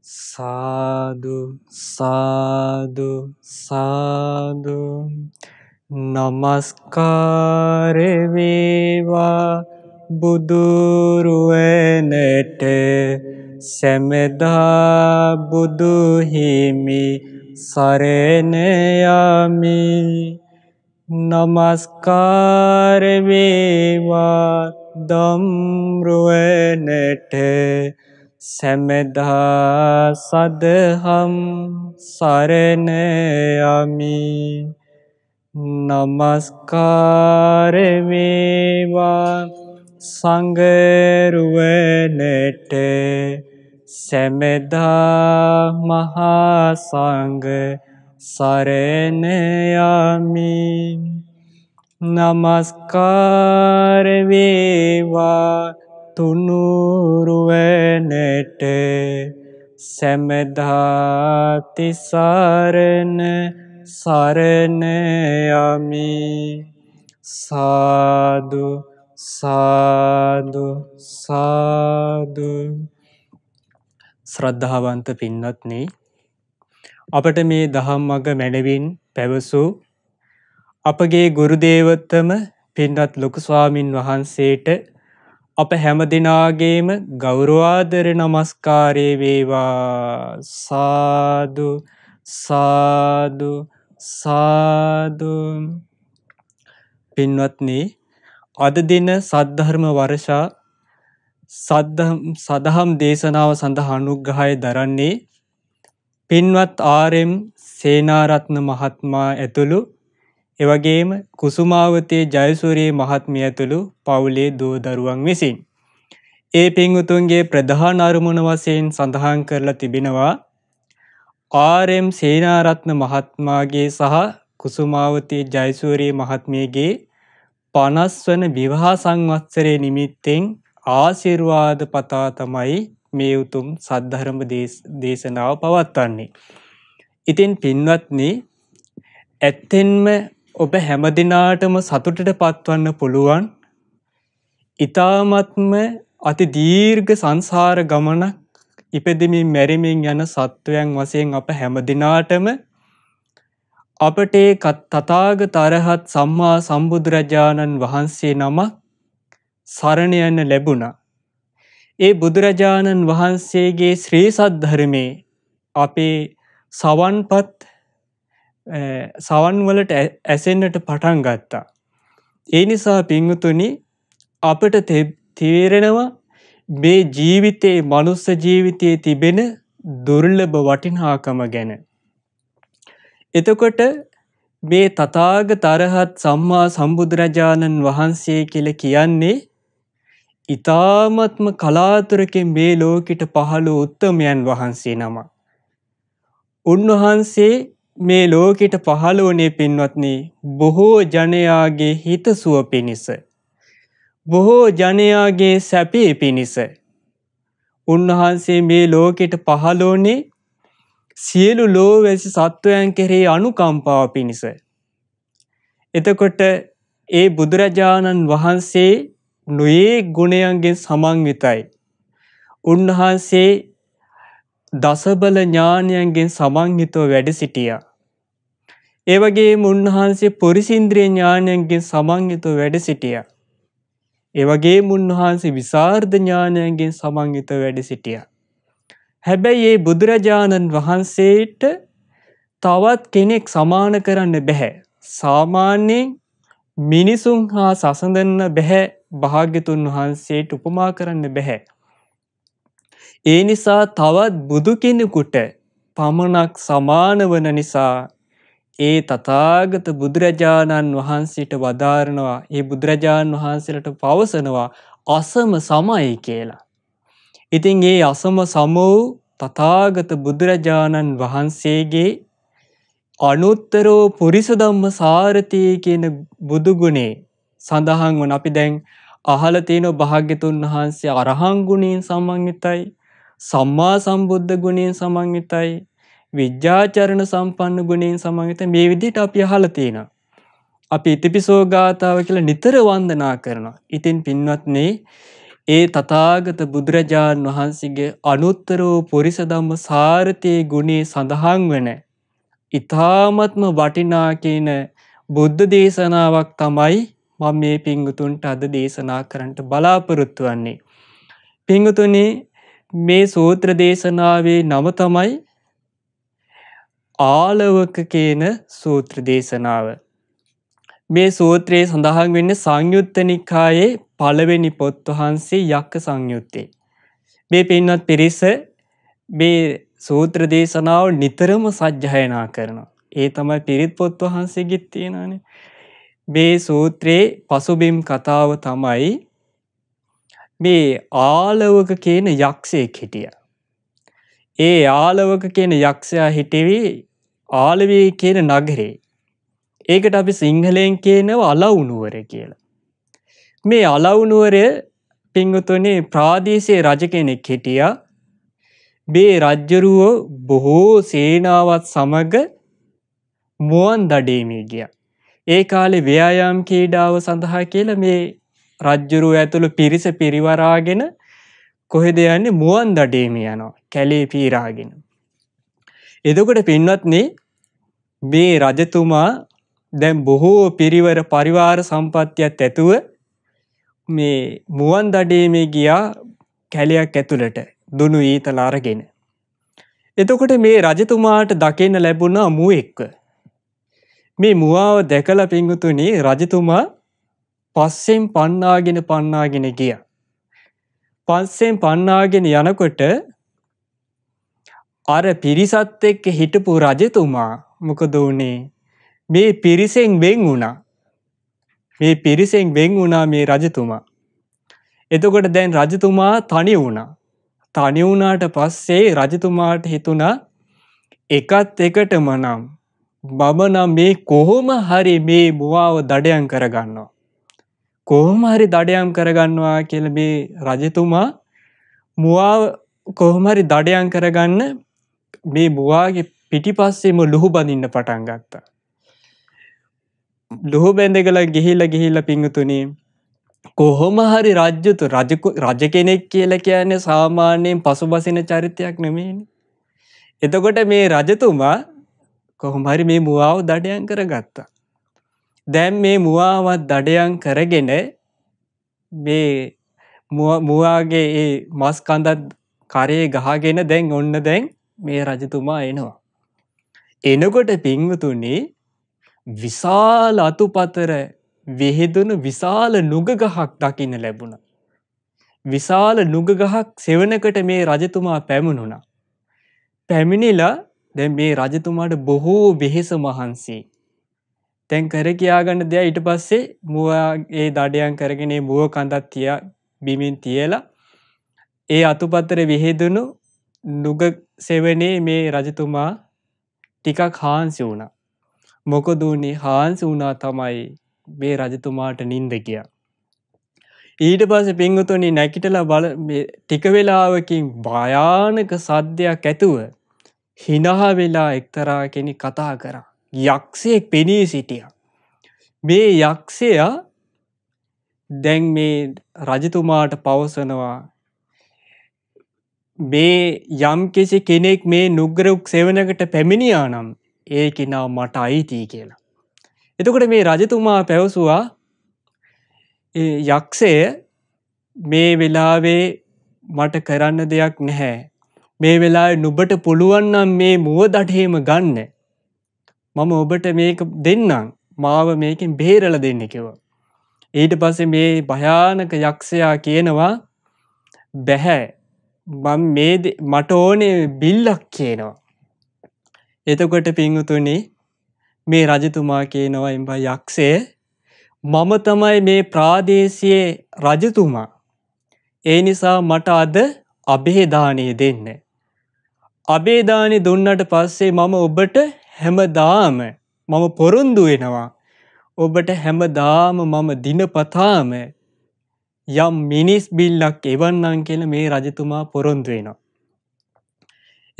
සාදු සාදු සාදු নমස්කාර වේවා බුදුරුවනට සැමදා බුදුහිමි සරණ යමි নমස්කාර වේවා දම්රුවනට සැමදා සදහම් සරණයමි නමස්කාරවේවා සංගරුවනට සැමදා මහාසංග සරණයමි නමස්කාරවේවා තුනුරුවනට සැමදාතිසාරණ සරණයමි සාදු සාදු සාදු ශ්‍රද්ධාවන්ත පින්නත්න අපට මේ දහම් මග මැනවින් පැවසූ අපගේ ගුරුදේවත්තම පින්නත් ලොකු ස්වාමින් වහන්සේට අප හැම දෙනාගේම ගෞරවාදර නමස්කාරය වේවා සාදු සාදු සාදු පින්වත්නේ අද දෙන සද්ධර්ම වර්ෂා සදහම් දේශනාව සඳහා අනුග්‍රහය දරන්නේ පින්වත් ආරෙම් සේනාරත්න මහත්මා ඇතුළු එවගේම කුසුමාවතේ ජයසූරයේ මහත්මිය ඇතුළු පවුලේ දූ දරුවන් විසින්. ඒ පින්වුතුන්ගේ ප්‍රධාන අරමුණ වශයෙන් සඳහන් කරලා තිබෙනවා ආරම් සේනාරත්න මහත්මාගේ සහ කුසුමාවතේ ජයසූරයේ මහත්මියගේ පනස්වන විවාහ සංවත්සරය නිමිත්තෙන් ආශිර්වාද පතා තමයි මේ උතුම් සද්ධරම දේශනාව පවත්වන්නේ. ඉතින් පින්වත්නි ඇත්තෙන්ම ඔබ හැම දෙනාටම සතුටට පත්වන්න පුළුවන් ඉතාමත්ම අති දීර්ඝ සංසාර ගමනක් ඉපදමින් මැරිමින් යන සත්වයන් වසයෙන් අප හැම දෙනාටම අපට තතාග තරහත් සම්මා සම්බුදුරජාණන් වහන්සේ නමක් සරණයන්න ලැබුණා. ඒ බුදුරජාණන් වහන්සේගේ ශ්‍රී සද්ධරමේ අපේ සවන්පත් සවන්වලට ඇසෙන්න්නට පටන් ගත්තා. ඒ නිසා පිංහතුනි අපට තේරෙනවා මේ ජීවිතයේ මනුස්ස ජීවිතයේ තිබෙන දුර්ලභ වටිනාකම ගැන. එතකොට මේ තතාග තරහත් සම්මා සම්බුදුරජාණන් වහන්සේ කියල කියන්නේ ඉතාමත්ම කලාතුරකින් මේ ලෝකට පහළු උත්තමයන් වහන්සේ නම. උන්වහන්සේ මේ ලෝකෙට පහළෝනේ පින්වත්නේ බොහෝ ජනයාගේ හිතසුව පිණිස. බොහෝ ජනයාගේ සැපේ පිණිස. උන්වහන්සේ මේ ලෝකෙට පහළෝනේ සියලු ලෝවැසි සත්වයන් කෙරේ අනුකම්පාව පිණිස. එතකොට ඒ බුදුරජාණන් වහන්සේ නොයේ ගුණයන්ගෙන් සමන්විතයි. උන්වහන්සේ දසබල ඥානයන්ගෙන් සමංහිතව වැඩ සිටියා. ඒවගේ මුන්වහන්සේ පොරිසින්ද්‍රිය ඥානයන්ගෙන් සමංයුතු වැඩ සිටිය. ඒවගේ මුන්වහන්සේ විසාර්ධ ඥානයන්ගෙන් සමංයුත වැඩ සිටිය. හැබැයි ඒ බුදුරජාණන් වහන්සේට තවත් කෙනෙක් සමාන කරන්න බැහැ. සාමාන්‍යයෙන් මිනිසුන් හා සසඳන්න බැහැ භාග්‍යතුන් වහන්සේට උපමා කරන්න බැහැ. ඒ නිසා තවත් බුදු කෙනෙකුට පමණක් සමාන වන නිසා ඒ තතාගත බුදුරජාණන් වහන්සේට වදාරනවා ඒ බුදුරජාණන් වහන්සේලට පවසනවා අසම සමයි කියලා. ඉතින් ඒ අසම සමෝ තතාගත බුදුරජාණන් වහන්සේගේ අනුත්තරෝ පුරිසදම්ම සාරතය කියන බුදුගුණේ සඳහන් වන අපි දැන් අහලතියනො භාග්‍යතුන් වහන්සේ අරහංගුණයෙන් සමංගිතයි සම්මා සම්බුද්ධ ගුණයෙන් සමංගිතයි විද්‍යාචරණ සම්පන්න ගුණයෙන් සමඟත මේ විදිහට අපි අහලතියෙන. අපි ඉතිපිසෝ ගාථාව කියලා නිතර වන්දනා කරනවා. ඉතින් පින්වත්නේ ඒ තතාගත බුදුරජාණන් වහන්සේගේ අනුත්තරෝ පුරිසදම්ම සාරතයේ ගුණේ සඳහන් වන. ඉතාමත්ම වටිනා කියන බුද්ධ දේශනාවක් තමයි මම මේ පිංගුතුන්ට අද දේශනා කරන්නට බලාපොරොත්තු වන්නේ. පිංගුතුනේ මේ සූත්‍ර දේශනාවේ නම තමයි ආලවක කියන සූත්‍ර දේශනාව. මේ සූත්‍රයේ සඳහන් වෙන්න සංයුත්ත නිකායේ පළවෙනි පොත් වහන්සේ යක්ක සංයුත්තේ. මේ පින්වත් පිරිස මේ සූත්‍ර දේශනාව නිතරම සජ්්‍යයනා කරනවා. ඒ තමයි පිරිත් පොත් වහන්සේ ගිත් තියෙනන. මේ සූත්‍රයේ පසුබිම් කතාව තමයි මේ ආලවක කියන යක්ෂය හිටිය. ඒ ආලවක කියන යක්ෂයා හිටවී ආලවේ කියන නගරේ ඒකට අපි සිංහලයෙන් කියනව අලවුනුවර කියලා. මේ අලවුනුවරය පිංගතුනේ ප්‍රාදේශය රජ කෙනෙක් හිටිය බේ රජ්ජරුවෝ බොහෝ සේනාවත් සමග මුවන් දඩේමේ ගිය. ඒ කාලෙ ව්‍යයාම් කීඩාව සඳහා කියල මේ රජ්ජුරුව ඇතුළු පිරිස පිරිවරාගෙන කොහෙ දෙයන්නේ මුවන් දඩේම යනවා කැලේ පීරාගෙන. එදකට පින්වත්නේ මේ රජතුමා දැන් බොහෝ පිරිවර පරිවාර සම්පත්තියක් ඇතුව මේ මුවන් දඩේ මේ ගියා කැලයක් ඇතුළට දුනු ඊතල අරගෙන. එතකොට මේ රජතුමාට දකින්න ලැබුණා මුවෙක්ව. මේ මුවාව දැකල පිංගුතුනේ රජතුමා පස්සෙන් පන්නාගෙන පන්නාගෙන ගිය. පස්සෙන් පන්නාගෙන යනකොට අර පිරිසත් එක්ක හිටපු රජතුමා මොකද වනේ මේ පිරිසෙන් වෙන් වුණා මේ පිරිසෙන් වෙන් වුණා මේ රජතුමා එතකොට දැන් රජතුමා තනි වුණා තනි වුණාට පස්සේ රජතුමාට හිතුණා එකත් එකට මනම් මම නම් මේ කොහොම හරි මේ මුවාව දඩයන් කරගන්නවා කොහොම හරි දඩයම් කරගන්නවා කියල මේ රජතුමා මුවා කොහොමරි දඩයන් කරගන්න මේ බුවාගේ පිටිපස්සේම ලොහු බඳන්න පටන් ගත්තා. ලොහු බැඳගලා ගිහිල ගිහිල්ල පිංහතුනේ කොහොම හරි රජ්ජුතු රජ කෙනෙක් කියල කියන්නේ සාමාන්‍යයෙන් පසු බසින චරිතයක් නෙමේනි. එතකොට මේ රජතුමා කොහොමහරි මේ මුවාව දඩයන් කර ගත්තා. දැන් මේ මුවාවත් දඩයන් කරගෙන මේ මුවාගේ ඒ මස් කඳත් කරේ ගහගෙන දැන් ඔන්න දැන් මේ රජතුමා එනවා. එනකොට පින්වතුනේ විශාල අතුපතර වෙහෙදුණු විශාල නුගගහක් දකින්න ලැබුණ. විශාල නුගගහක් සෙවනකට මේ රජතුමා පැමිණුණා. පැමිණිලා දැන් මේ රජතුමාට බොහෝ වෙහෙස මහන්සේ. තැන් කර කියාගන්න දෙයක් ඊට පස්සේ මුවා ඒ දඩයන් කරගෙන මුව කඳත් තිය බිමින් තියලා ඒ අතුපතර විහෙදුණු නුග සෙවනේ මේ රජතුමා ටිකක් හාන්සි වුණ. මොකදුණේ හාන්සි වුණා තමයි මේ රජතුමාට නින්ද කියා. ඊට පස පිංගතුනි නැකිටලා බල ටිකවෙලාවකින් භයානක සද්ධයක් ඇතුව හිනහා වෙලා එක්තරා කෙනෙ කතා කරා. යක්ෂයෙක් පෙනී සිටිය. මේ යක්ෂයා දැන් මේ රජතුමාට පවසනවා මේ යම් කිසි කෙනෙක් මේ නුග්‍රරුක් සෙවනකට පැමිණියා නම් ඒ කෙනා මට අයිතිී කියලා. එතකොට මේ රජතුමා පැවසුවා යක්ෂය මේ වෙලාවේ මට කරන්න දෙයක් නැහැ. මේ වෙලා නුබට පුළුවන්නම් මේ මුව දටහෙම ගන්න. මම ඔබට මේක දෙන්නම් මාව මේකින් බේරල දෙන්න කිව. ඊට පස මේ භයානක යක්ෂයා කියනවා බැහැ මං මේ මට ඕනේ බිල්ලක් කියනවා. එතකොට පිංහතුනි මේ රජතුමා කියනවා එම්බ යක්ෂය මම තමයි මේ ප්‍රාදේශයේ රජතුමා. ඒ නිසා මට අද අබේධානය දෙන්න. අබේධානය දුන්නට පස්සේ මම ඔබට හැමදාම මම පොරුන්දු වෙනවා. ඔබට හැමදාම මම දිනපතාම යම් මිනිස් බිල්ලක් එවන්නන් කියල මේ රජතුමා පොරොන්තු වෙනවා.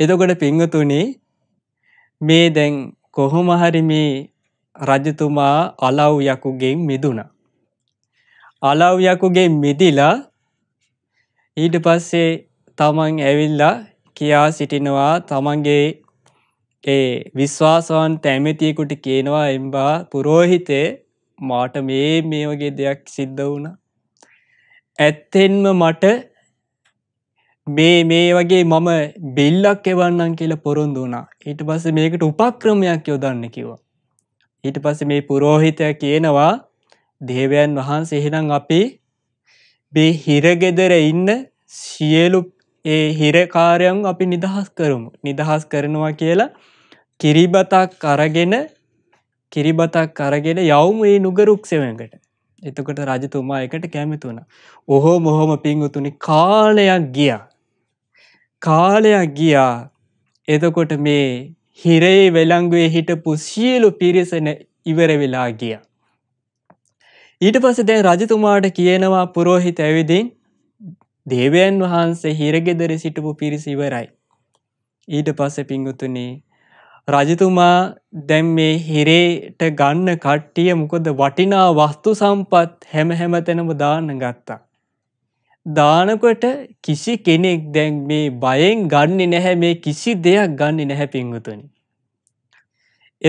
එතකොට පිංහතුනේ මේ දැන් කොහොමහරි මේ රජතුමා අලව් යකුගෙන් මිදුණ. අලව් යකුගේ මිදිලා ඊට පස්සේ තමන් ඇවිල්ලා කියා සිටිනවා තමන්ගේ ඒ විශ්වාසවන් තැමතියකුට කියනවා එම්බා පුරෝහිතේ මාට මේ මේ වගේ දෙයක් සිද්ධ වුණා ඇත්තෙන්ම මට මේ මේ වගේ මම බෙල්ලක් එවන්නන් කියලා පොරොන්දු වුණා ඊට පස්ස මේකට උපක්‍රමයක් යොදන්න කිව්වා. ඊට පස්ස මේ පුරෝහිතය කියනවා දේවයන් වහන්සේ එහෙනම් අපි බේ හිරගෙදර ඉන්න සියලු ඒ හිරකාරයන් අපි නිදහස් කරමු නිදහස් කරනවා කියලා කිරිබතක් අරගෙන කිරිබතක් අරගෙන යවුම ඒ නුගරුක්ෂවකට එතකොට රජතුමා එකට කැමිතුුණ. ඔහෝ මොහොම පිංගුතුනි කාලයක් ගිය. කාලයක් ගියා එතකොට මේ හිරේ වෙළංගුවේ හිටපු සියලු පිරිසන ඉවර වෙලා ගිය. ඊට පස දැ රජතුමාට කියනවා පුරෝහිත ඇවිදින් දේවයන් වහන්සේ හිරගෙදර සිටපු පිරිසිවරයි. ඊට පස්ස පිංගුතුනේ රජතුමා දැම් මේ හිරේට ගන්න කට්ටිය මොකොද වටිනා වස්තු සම්පත් හැම හැම තැනම දාන්න ගත්තා. දානකොට කිසි කෙනෙක් දැන් මේ බයෙන් ගන්නේ නැහැ මේ කිසි දෙයක් ගන්නේ නැහැ පින්වතුනි.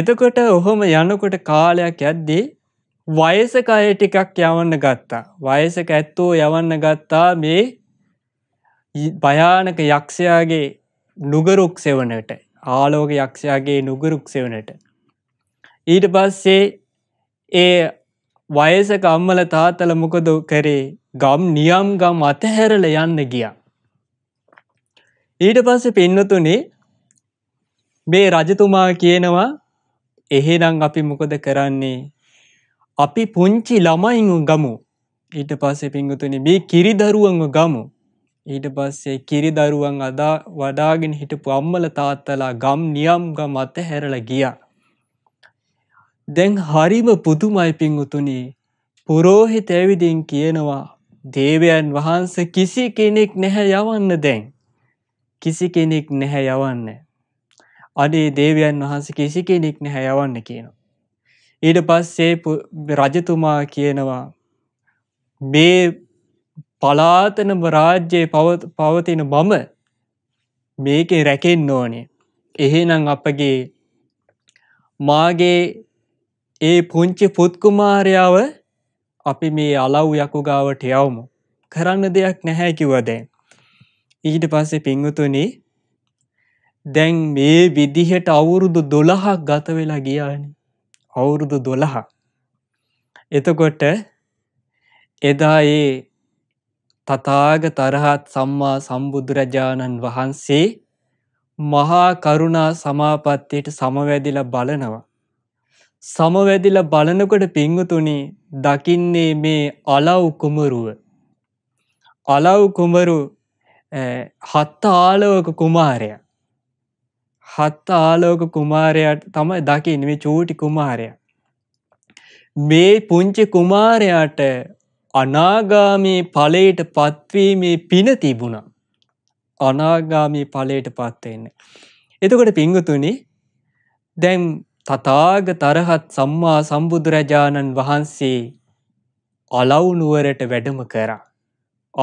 එතකොට ඔහොම යනකොට කාලයක් ඇද්දේ වයසක අය ටිකක් යවන්න ගත්තා. වයසක ඇත්තෝ යවන්න ගත්තා මේ භයානක යක්ෂයාගේ නුගරුක් සෙවනට ආලෝක යක්ෂයාගේ නුගුරුක්ෂෙවනට. ඊට පස්සේ ඒ වයසක අම්මල තාතල මොකද කරේ ගම් නියම් ගම් අතහැරල යන්න ගිය. ඊට පස්සේ පෙන්නතුනේ මේ රජතුමා කියනවා එහෙනම් අපි මොකද කරන්නේ අපි පුංචි ළමයින් ගමු ඊට පස්සේ පිංගතුනි මේ කිරිදරුවන්ව ගමු ඊට පස්සේ කිරිදරුවන් අදා වඩාගෙන හිටපු අම්මල තාත්තලා ගම් නියම්ග මත හැරල ගිය. දැන් හරිම පුදුමයි පිංගුතුනි පුරෝහි තැවිදින් කියනවා දේවයන් වහන්ස කිසි කෙනෙක් නැහැ යවන්න දැන්. කිසි කෙනෙක් නැහැ යවන්න. අඩේ දේවයන් වහන්ස කිසි කෙනෙක් නැහැ යවන්න කියනවා. ඊට පස්සේ රජතුමා කියනවා මේ පලාතනම රාජ්‍යය පවතින මම මේකේ රැකෙන් ඕනේ. එහෙනම් අපගේ මාගේ ඒ පුංචි පුත්කුමාරයාව අපි මේ අලව් යකුගාවට යවමු. කරන්න දෙයක් නැහැකිවදැ. ඊට පස්සේ පිංගුතුනි දැන් මේ විදිහට අවුරුදු දොළහක් ගත වෙලා ගියාන අවුරුදු දොළහා එතකොට එදා ඒ තතාග තරහත් සම්මා සම්බුදුරජාණන් වහන්සේ මහා කරුණා සමාපත්තියට සමවැදිල බලනවා. සමවැදිල බලනකොට පිංගතුනි දකින්නේ මේ අලව් කුමරුව. අලව් කුමරු හත්ත ආලෝක කුමාරය. හත්ත ආලෝක කුමාරයට තමයි දකින්න මේ චූටි කුමාරය. මේ පුංචි කුමාරයාට අනාගාමී ඵලයට පත්වීමේ පින තිබුණා. අනාගාමී ඵලයට පත්වෙන්න. එතකොට පිංගුතුනි දැන් තතාග තරහත් සම්මා සම්බුදුරජාණන් වහන්සේ අලවුනුවරට වැඩම කරා.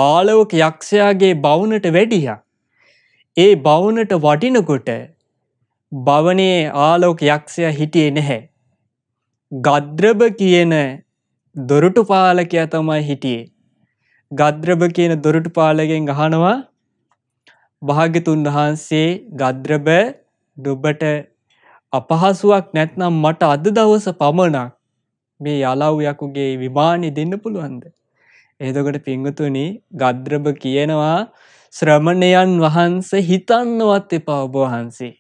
ආලෝක යක්ෂයාගේ බවනට වැඩිය. ඒ බවනට වටිනකොට භවනයේ ආලෝක යක්ෂය හිටියේ නැහැ. ගද්‍රභ කියන දොරටු පාලකයා තමයි හිටියේ. ගද්‍රභ කියන දොරටු පාලකෙන් ගහනවා භාග්‍යතුන් වහන්සේ ගද්‍රභ දුබට අපහසුවක් නැත්නම් මට අද දවස පමණක් මේ යලව්යකුගේ විමානය දෙන්න පුළුවන්ද. එදකොට පිංගතුනි ගද්‍රභ කියනවා ශ්‍රමණයන් වහන්ස හිතන්නවත් එපා ඔබවහන්සේ.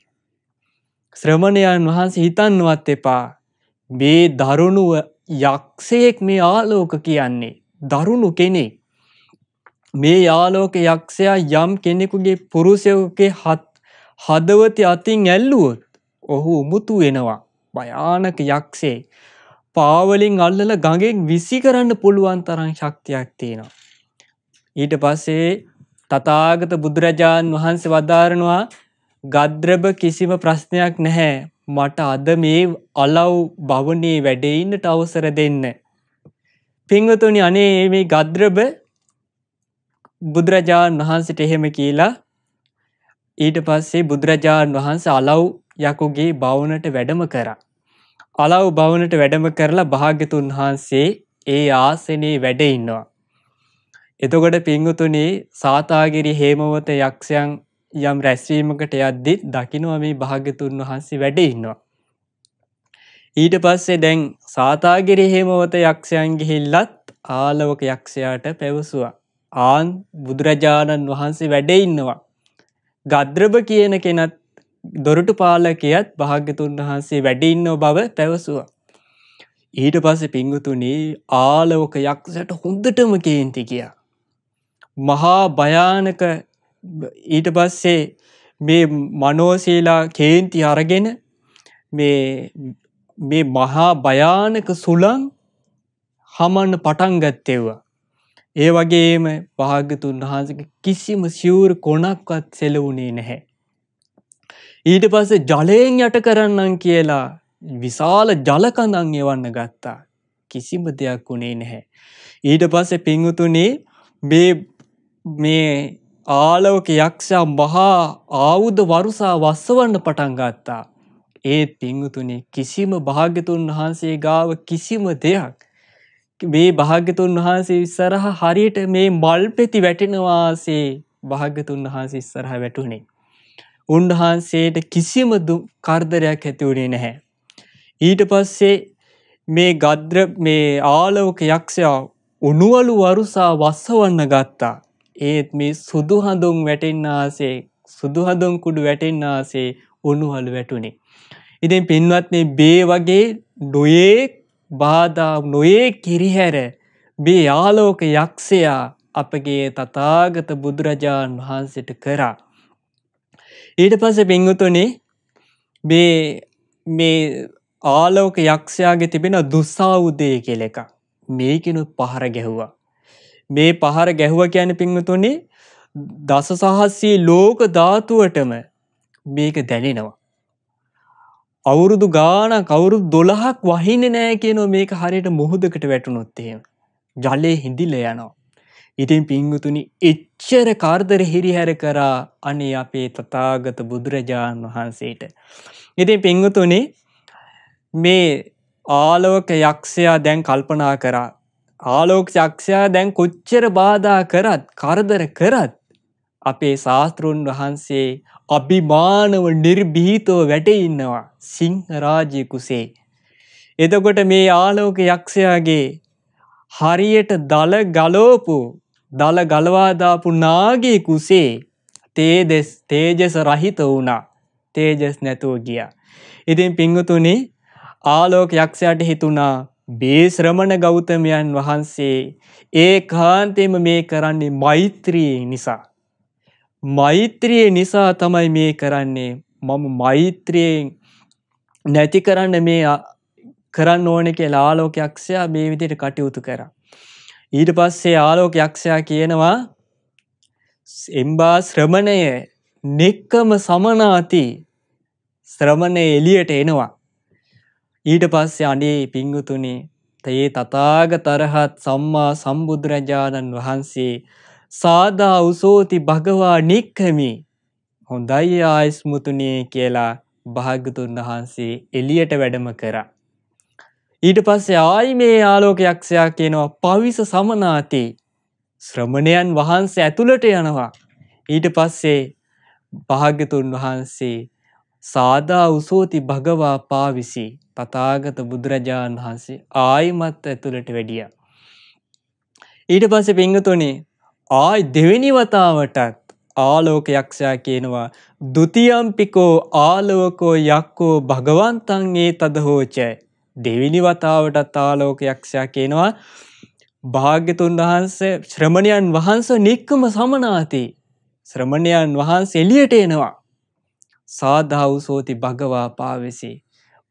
ශ්‍රමණයන් වහන්සේ හිතන්නවත් එපා මේ දරුණුව යක්ෂයෙක් මේ ආලෝක කියන්නේ දරුණු කෙනෙක් මේ යාලෝක යක්ෂයා යම් කෙනෙකුගේ පුරුසයකගේ හත් හදවති අතින් ඇල්ලුවොත් ඔහු උමුතු වෙනවා භයානක යක්ෂේ පාවලින් අල්ලල ගඟෙන් විසි කරන්න පුළුවන් තරන් ශක්තියක් තියෙනවා. ඊට පස්සේ තතාගත බුදුරජාණන් වහන්සේ වදාරනවා ගද්‍රභ කිසිම ප්‍රශ්නයක් නැහැ මට අද මේ අලව් භවනේ වැඩඉන්නට අවසර දෙන්න. පිංවතුනි අනේ මේ ගද්‍රභ බුදුරජාණන් වහන්සට එහෙම කියලා ඊට පස්සේ බුදුරජාණන් වහන්ස අලව් යකුගේ බවනට වැඩම කර. අලව් බවනට වැඩම කරලා භාග්‍යතුන් වහන්සේ ඒ ආසනයේ වැඩඉන්නවා. එතකොට පිංගුතුනේ සාතාගිරි හේමවත යක්ෂයන් යම් රැස්වීමකට යද්දිත් දකිනවා මේ භාගතුන් වහන්සේ වැඩ ඉන්නවා. ඊට පස්සේ දැන් සාතාගිරි හේමවත යක්ෂයන්ගිහිල්ලත් ආලවක යක්ෂයාට පැවසුවා. ආන් බුදුරජාණන් වහන්සේ වැඩ ඉන්නවා. ගද්‍රභ කියන කෙනත් දොරටු පාලකයත් භාග්‍යතුන් වහන්සේ වැඩඉන්න බව පැවසුවා. ඊට පස්සේ පිංගුතුනී ආලෝක යක්ෂට හොඳටම කේන්ති කියා. මහා භයානක ඊට පස්සේ මේ මනෝසීලා කේන්ති අරගෙන මේ මේ මහා භයානක සුළං හමන්න පටන් ගත්තෙව්වා. ඒ වගේම භාගතුන් වහන්සක කිසිම සිවුර කොනක්වත් සෙලවුණේ නැහැ. ඊට පස්ස ජලයෙන් යට කරන්නන් කියලා විශාල ජලකඳන් එවන්න ගත්තා කිසිම දෙයක් වුණේ නැහැ. ඊට පස්ස පිංහතුනේ මේ ආලෝක යක්ෂා මහා ආවුද වරුසා වස්සවන්න පටන් ගත්තා. ඒත් පිංහතුනේ කිසිම භාග්‍යතුන් වහන්සේ ගාව කිසිම දෙයක්. මේ භාග්‍යතුන් වහන්සේ ඉස්සරහ හරියට මේ මල් පෙති වැටෙනවාසේ භාග්‍යතුන් වහන්සේ ඉස්සරහ වැටුණේ. උන්වහන්සේට කිසිම කර්දරයක් ඇතිවුණේ නැහැ. ඊට පස්සේ මේ ගද්‍ර මේ ආලෝක යක්ෂයා උනුවලු වරුසා වස්සවන්න ගත්තා. ඒත් මේ සුදු හඳුන් වැටෙන්න ආසේ සුදු හඳුන් කුඩු වැටෙන්න ආසේ උණුහලු වැටුනේ. ඉතින් පින්වත් මේ බේ වගේ නොයේ බාධා නොයේ කිරිහැර බේ ආලෝක යක්ෂයා අපගේ තථාගත බුදුරජාණන් වහන්සේට කරා. ඊට පස්සේ පින්වතුනි මේ මේ ආලෝක යක්ෂයාගේ තිබෙන දුස්සාවුදේ කියලා එකක්. මේකිනුත් පහර ගැහුවා. මේ පහර ගැහුව කියන පිංහතුනි දස සහස්සේ ලෝක ධාතුවටම මේක දැනෙනවා. අවුරුදු ගාන කවුරු දොළහක් වහින නෑ කියනො මේක හරියට මුහුදකට වැටුනොත්තේ. ජලය හිඳිල්ල යනවා. ඉතින් පිංගුතුනි එච්චර කාර්දර හිරිහැර කරා අනේ අපේ තතාගත බුදුරජාණන් වහන්සේට. ඉතින් පිංගුතුනේ මේ ආලෝක යක්ෂයා දැන් කල්පනා කරා ආලෝක චක්ෂයා දැන් කොච්චර බාධා කරත් කරදර කරත් අපේ ශාස්තෘන් වහන්සේ අභිමානව නිර්භීතව වැටඉන්නවා සිංහරාජය කුසේ. එතකොට මේ ආලෝක යක්ෂයාගේ හරියට දළ ගලෝපු දළ ගලවාදාපු නාගේ කුසේ තේදෙස් තේජෙස රහිත වුණා තේජෙස් නැතුව ගිය. ඉතින් පිංගතුනි ආලෝක යක්ෂයට හිතුනා බේශ්‍රමණ ගෞතමයන් වහන්සේ ඒ කාන්තෙම මේ කරන්නේ මෛත්‍රයේ නිසා. මෛත්‍රයේ නිසා තමයි මේ කරන්නේ මම මෛත්‍රයෙන් නැති කරන්න මේ කරන්න ඕන කියලා ආලෝක යක්ෂයා මේ විදිහට කටයුතු කරා. ඊට පස්සේ ආලෝක යක්ෂයා කියනවා එම්බා ශ්‍රමණය නෙක්කම සමනාති ශ්‍රමණය එළියට එනවා. ඊට පස්සේ අනේ පිංගුතුනේ තයේ තථාගතරහත් සම්මා සම්බුදුරජාණන් වහන්සේ සාදා උසෝති භගවා නික්කමි හොඳයි ආයස්මුතුනේ කියලා භාග්‍යතුන් වහන්සේ එළියට වැඩම කරා. ඊට පස්සේ ආයි මේ ආලෝකයක්ෂයා කියනවා පවිස සමනාති ශ්‍රමණයන් වහන්සේ ඇතුළට යනවා. ඊට පස්සේ භාග්‍යතුන් වහන්සේ සාදා උසෝති භගවා පාවිසි තතාගත බුදුරජාණන් වහන්සේ ආයිමත් ඇතුළට වැඩිය. ඊට පස්සේ පිංගතුනේ ආයි දෙවෙනි වතාවටත් ආලෝක යක්ෂයා කියනවා දුතියම්පිකෝ ආලෝකෝ යක්කෝ භගවන්තන් ඒ තද හෝචය දෙවිනි වතාවටත් ආලෝක යක්ෂයා කියනවා භාග්‍යතුන් වහන්සේ ශ්‍රමණයන් වහන්ස නික්කම සමනාති ශ්‍රමණයන් වහන්ස එලියට එනවා සාධහවුසෝති භගවා පාවෙසි.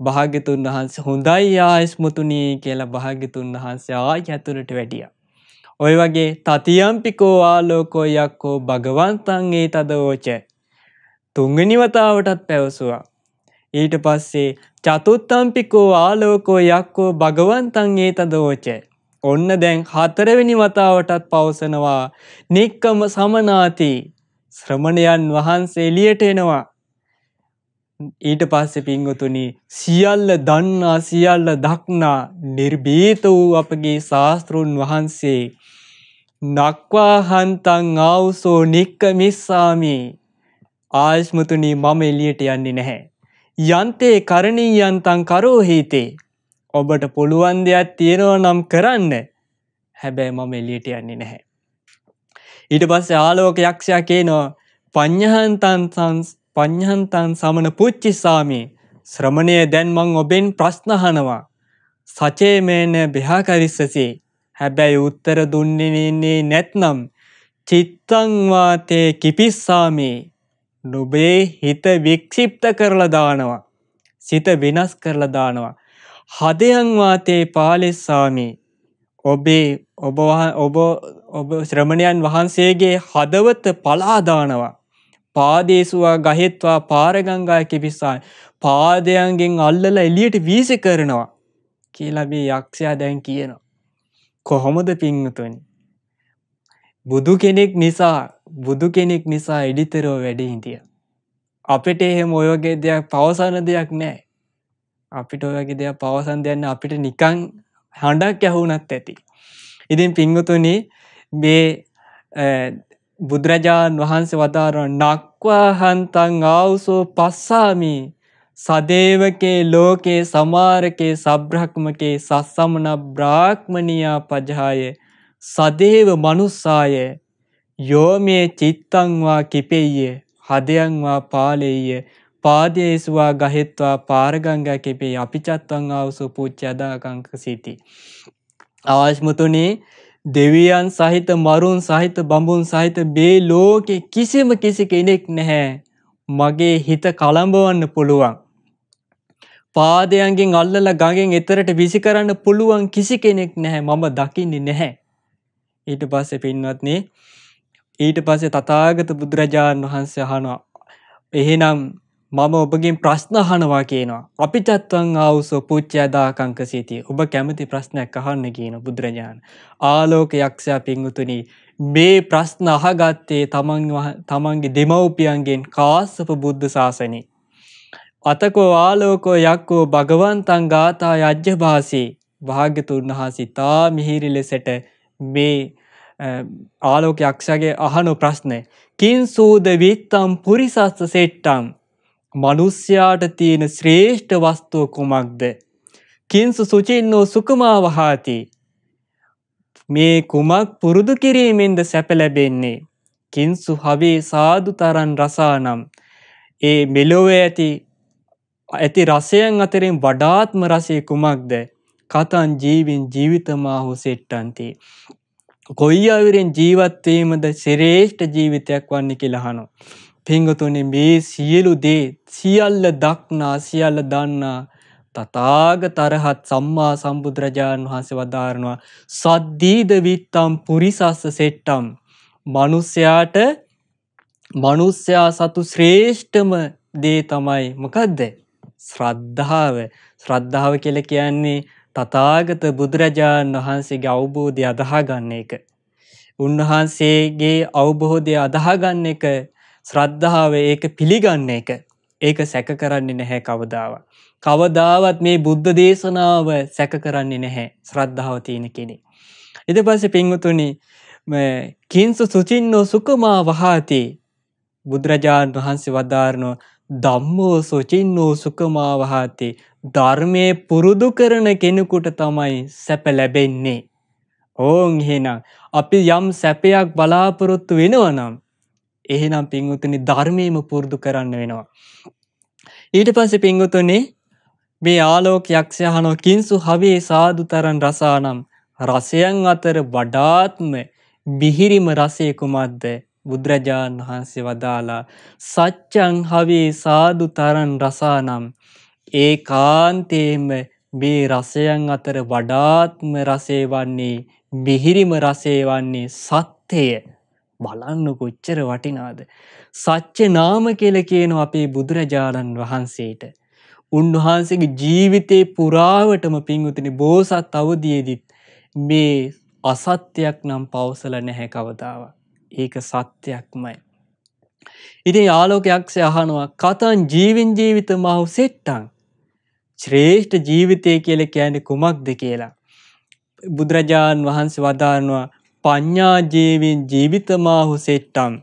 භාගිතුන් වහන්සේ හොඳයි ආයස්මුතුනී කියලා භාගිතුන් වහන්සේ ආය ඇතුළට වැඩිය. ඔය වගේ තතියම්පිකෝ ආලෝකෝ යක්කෝ භගවන්තන්ගේ තද ෝච. තුංගනිවතාවටත් පැවසවා. ඊට පස්සේ චතුත්තම්පිකෝ ආලෝකෝ යක්කෝ භගවන්තන්ගේ තද ෝච. ඔන්න දැන් හතරවෙනි වතාවටත් පවසනවා නික්කම සමනාති ශ්‍රමණයන් වහන්සේ එලියට එනවා. ඊට පස්සෙ පින්ගතුනි සියල්ල දන්නා සියල්ල දක්නා නිර්බීත වූ අපගේ ශාස්තෘන් වහන්සේ නක්වාහන්තන් ආවුසෝ නික්ක මිස්සාමී ආයශ්මතුනී මම එලියට යන්නේ නැහැ. යන්තේ කරණී යන්තන් කරෝහිතේ ඔබට පුළුවන් දෙයක් තියෙනව නම් කරන්න හැබැයි මම එලියට යන්නේ නැහැ. ඊට පස්සේ ආලෝක යක්ෂයා කියනවා පඤ්ඤහන්තන් සංස් පඤ්ඤහන්තං සමන පුච්චිසාමි. ශ්‍රමණය දැන් මං ඔබෙන් ප්‍රශ්න අහනවා. සචේමේන බෙහාකරිස්සසි. හැබැයි උත්තර දුන්නේ නැත්නම් චිත්තං වාතේ කිපිස්සාමි. නුඹේ හිත වික්ෂිප්ත කරලා දානවා. සිත වෙනස් කරලා දානවා. හදයන් වාතේ පාලෙස්සාමි. ඔබේ ඔබ ඔබ ශ්‍රමණයන් වහන්සේගේ හදවත පලාදානවා. පාදේසුවා ගහෙත්වා පාරගංගාය කිපිස්සායි. පාදයන්ගෙන් අල්ලල එලියට වීස කරනවා. කියලබේ යක්ෂයා දැන් කියනවා. කොහොමද පිංහතුනි. බුදු කෙනෙක් නිසා බුදු කෙනෙක් නිසා එඩිතරෝ වැඩ හිටිය. අපිට එහෙම ඔයෝගේ දෙයක් පවසන දෙයක් නෑ. අපිට ඔයගේ දෙයක් පවසන් දෙයන්න අපිට නිකං හඬක් ඇහුනත් ඇති. ඉතින් පිංගතුනි මේ බුදුරජාණන් වහන්සේ වදාරන නක්වහන්තං ආවුසෝ පස්සාමි සදේවකේ ලෝකේ සමාරකේ සබ්‍රහ්මකේ සස්සමන බ්‍රාහ්මණියා පජාය සදේව මනුස්සාය යෝමේ චිත්තංවා කිපෙය්‍ය හදයන්වා පාලෙය්‍ය පාදයේසුවා ගහෙත්වා පාරගංග කෙපේ අපිචත්වන් අවසු පුච්චදාකංක සිටි. අවශ්මතුනේ දෙවියන් සහිත මරුන් සහිත බඹුන් සහිත මේ ලෝකෙ කිසිම කිසි කෙනෙක් නැහැ. මගේ හිත කලඹවන්න පුළුවන්. පාදයන්ගෙන් අල්ලලා ගඟෙන් එතරට විසි කරන්න පුළුවන් කිසි කෙනෙක් නැහැ මම දකින්නේ නැහැ. ඊට පස්සේ පින්වත්නේ ඊට පස්සේ තථාගත බුදුරජාණන් වහන්සේ අහනවා. එහෙනම් මම ඔබගින් ප්‍රශ්න හනවා කියනවා. අපි චත්වන් ආවුසෝ පුච්චයදාකංකසිතිය ඔබ කැමති ප්‍රශ්නයක් අහන්න කියන බුදුරජාණන්. ආලෝක යක්ෂයා පිංගුතුනී. මේ ප්‍රශ්න අහගත්තේ තමන්ගේ දෙමව්පියන්ගෙන් කාස්සප බුද්ධ ශාසනී. අතකෝ ආලෝකෝ යක්කෝ භගවන්තන් ගාතා යජ්‍ය භාසී භාග්‍යතුන් වහන්සේ තා මිහිරි ලෙසට මේ ආලෝක යක්ෂගේ අහනු ප්‍රශ්නය. කින් සූද විත්තම් පුරිසස්ස සෙට්ටම් මනුස්්‍යයාට තියෙන ශ්‍රේෂ්ඨ වස්තුව කුමක්ද. කින්සු සුචින්නෝ සුකමාවහාති. මේ කුමක් පුරුදු කිරීමෙන්ද සැපලැබෙන්නේ. කින්සු හවේ සාදු තරන් රසානම්. ඒ මෙලොව ඇති ඇති රසයන් අතරින් වඩාත්ම රසය කුමක්ද. කතන් ජීවින් ජීවිතමාහු සෙට්ටන්ති. කොයි අවිරෙන් ජීවත්වීමද සිරේෂ්ඨ ජීවිතයක් වන්නේ කියලහනු. පිංගතුනි මේ සියලු දේ සියල්ල දක්නා සියල්ල දන්නා තතාග තරහත් සම්මා සම්බුදුරජාණන් වහන්සේ වදාරනවා සද්දීද විත්තම් පුරිසස්ස සෙට්ටම් මනුස්්‍යයාට මනුස්්‍යයා සතු ශ්‍රේෂ්ඨම දේ තමයි මොකක්ද ශ්‍රද්ධාව ශ්‍රද්ධාව කියල කියන්නේ තතාගත බුදුරජාණන් වහන්සේගේ අවබෝධය අදහාගන්න එක. උන්වහන්සේගේ අවබොහෝදය අදහාගන්න එක ශ්‍රද්ධාව ඒක පිළිගන්න එක ඒක සැක කරන්නේ නැහැ කවදාව. කවදාවත් මේ බුද්ධ දේශනාව සැක කරන්නේ නැහැ ශ්‍රද්ධාව තියෙන කෙනෙ. එද පස පිංවතුනි කින්ස සුචින්නෝ සුකමා වහාති බුදුරජාණන් වහන්සේ වදාරනෝ දම්මෝ සුචින්නෝ සුකමා වහාති ධර්මය පුරුදු කරන කෙනෙකුට තමයි සැප ලැබෙන්නේ. ඕන් එහෙනම් අපි යම් සැපයක් බලාපොරොත්තු වෙනවනම් එහෙනම් පින්වතුනි ධර්මයම පුරුදු කරන්න වෙනවා. ඊට පස්සේ පින්වතුනි මේ ආලෝක යක්ෂයහනෝ කින්සු හවේ සාදුතරන් රසානම් රසයන් අතර වඩාත්ම බිහිරිම රසය කුමක්ද බුදුරජාණන් වහන්සේ වදාලා සච්චං හවේ සාදුතරන් රසානම් ඒ කාන්තේම මේ රසයන් අතර වඩාත්ම රසේ වන්නේ බිහිරිම රසේ වන්නේ සත්‍යය බලන්න කොච්චර වටිනාද. සච්ච නාම කියල කියනු අපේ බුදුරජාණන් වහන්සේට. උන්වහන්සේගේ ජීවිතේ පුරාවටම පින්වතින බෝසත් අවදියදිත් මේ අසත්‍යයක් නම් පවසල නැහැ කවදාව. ඒක සත්‍යයක්මයි. ඉති ආලෝකයක්ෂය අහනවා කතන් ජීවින් ජීවිත මහු සෙට්ටන් ශ්‍රේෂ්ඨ ජීවිතය කියල කියන්නේ කුමක්ද කියලා. බුදුරජාණන් වහන්සේ වදාරනවා පඤ්ඥාජීවින් ජීවිතමාහු සෙට්ටම්.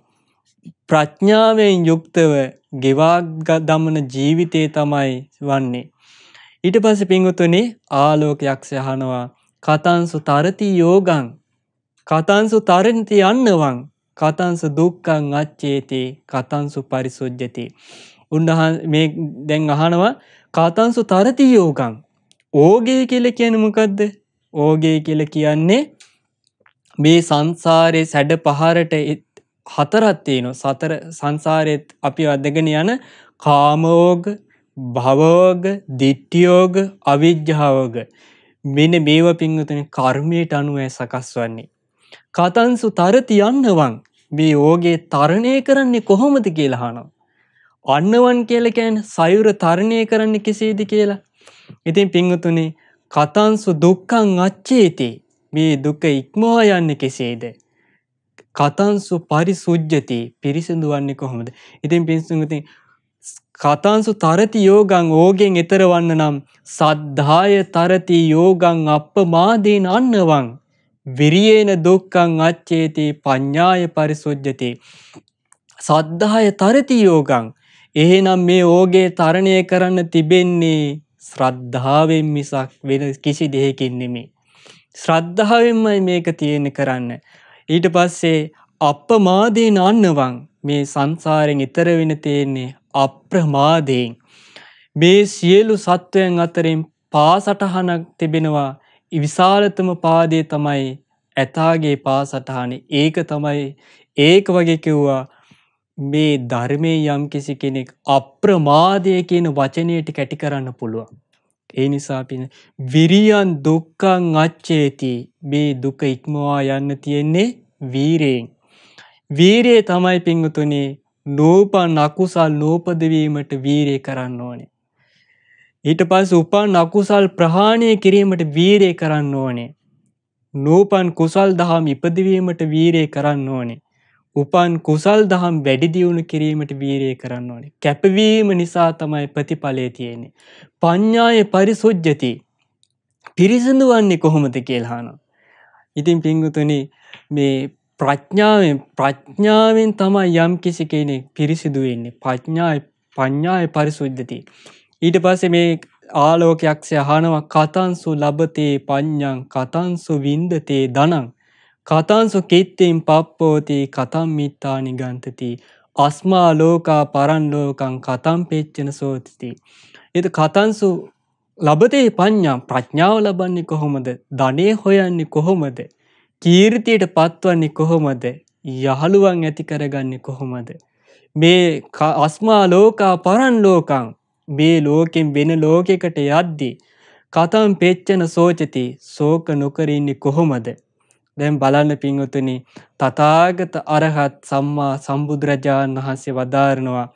ප්‍රඥ්ඥාවෙන් යුක්තව ගෙවාග දමන ජීවිතය තමයි වන්නේ. ඊට පස පිංගුතුනේ ආලෝකයක් සයහනවා කතන්සු තරති යෝගං කතන්සු තරණති යන්නවන් කතන්ස දුක්කං අච්චේති කතන්සු පරිසුද්ජති. උන්හන් මේ දැන් අහනවා කතන්සු තරති යෝගං ඕගේ කෙල කියනමකදද ඕගේ කෙල කියන්නේ මේ සංසාරය සැඩ පහරට හතරත්තියනො සතර සංසාරයත් අපි අදගෙන යන කාමෝග භවෝග දිට්ටියෝග අවිද්‍යාවෝග මෙන මේව පින්වතන කර්මයට අනුව සකස් වන්නේ. කතන්සු තරති යන්නවන් මේ ඕගේ තරණය කරන්නේ කොහොමද කියලාහනම්. අන්නවන් කියලකෑන් සයුර තරණය කරන්න කෙසේද කියලා. ඉතින් පිංහතුනේ කතන්සු දුක්කං අච්චේතේ මේ දුක ඉක්මවා යන්න කෙසේද. කතන්සු පරිසුජ්ජති පිරිසිදු වන්නේ කොහොමද. ඉතින් පින්සුගතින් කතන්සු තරති යෝගං ඕගෙන් එතරවන්න නම් සද්ධාය තරති යෝගං අප මාදීන අන්නවන්. විරියේන දුක්කං අච්චේති ප්ඥාය පරිසුජ්ජති. සද්ධාය තරති යෝගං එහෙනම් මේ ඕගේ තරණය කරන්න තිබෙන්නේ ශ්‍රද්ධාවෙන් මිසක් වෙන කිසි දෙහෙකින් නෙමේ. ශ්‍රද්ධාවෙන්මයි මේක තියෙන කරන්න. ඊට පස්සේ අප මාදේ නන්නවන් මේ සංසාරෙන් ඉතරවෙන තියෙන්නේ අප්‍රමාදයෙන්. මේ සියලු සත්වයන් අතරින් පාසටහනක් තිබෙනවා විශාලතම පාදය තමයි ඇතාගේ පාසටහන ඒක තමයි ඒක වගේ කිව්වා මේ ධර්මය යම් කිසි කෙනෙක් අප්‍රමාදය කියන වචනයට කැටි කරන්න පුළුවන්. ඒ නිසා පින විරියන් දුක්කං අච්චේති මේ දුක ඉක්මවා යන්න තියෙන්නේ වීරයෙන්. වීරයේ තමයි පිංගතුනේ නෝපන් අකුසල් නෝපදවීමට වීරය කරන්න ඕනේ. ඊට පස් උපන් අකුසල් ප්‍රහාණය කිරීමට වීරය කරන්න ඕනේ. නෝපන් කුසල් දහම් ඉපදවීමට වීරය කරන්න ඕනේ. උපන් කුසල් දහම් වැඩිදියුණු කිරීමට වීරය කරන්න ඕනේ. කැපවීම නිසා තමයි ප්‍රතිඵලය තියෙන්නේ. පඤ්ඥාය පරිසුජ්ජති පිරිසිඳු වන්නේ කොහොමද කියල්හාන. ඉතින් පිංගුතුනි මේ ප්‍රඥාවෙන් ප්‍රඥාවෙන් තමයි යම් කිසි කෙනෙක් පිරිසිදුවෙන්නේ ප්‍රඥාය පඤ්ඥාය පරිසුද්ධති. ඊට පස්සේ මේ ආලෝකයක්ෂය හනවා කතන්සු ලබතේ පඤ්ඥං කතන්සු වින්දතේ දනං කතන්සො කෙත්තෙන් පප්පෝති කතම් මිත්තා නිගන්තති. අස්මා ලෝකා පරන්ලෝකං කතම් පෙච්චන සෝතිති. එත කතන්සු ලබතේ පඤ්ඥා ප්‍රඥාව ලබන්නේ කොහොමද ධනේ හොයන්නේ කොහොමද. කීර්තියට පත්වන්නේ කොහොමද යහළුවන් ඇති කරගන්නේ කොහොමද. මේ අස්මා ලෝකා පරන් ලෝකං මේ ලෝකෙන් වෙන ලෝකෙකට යද්දී. කතම් පෙච්චන සෝචති සෝක නොකරන්නේ කොහොමද. දැම් බලන්න පිංවතුනි තතාගත අරහත් සම්මා සම්බුදුරජාණන් වහන්සේ වදාරනවා.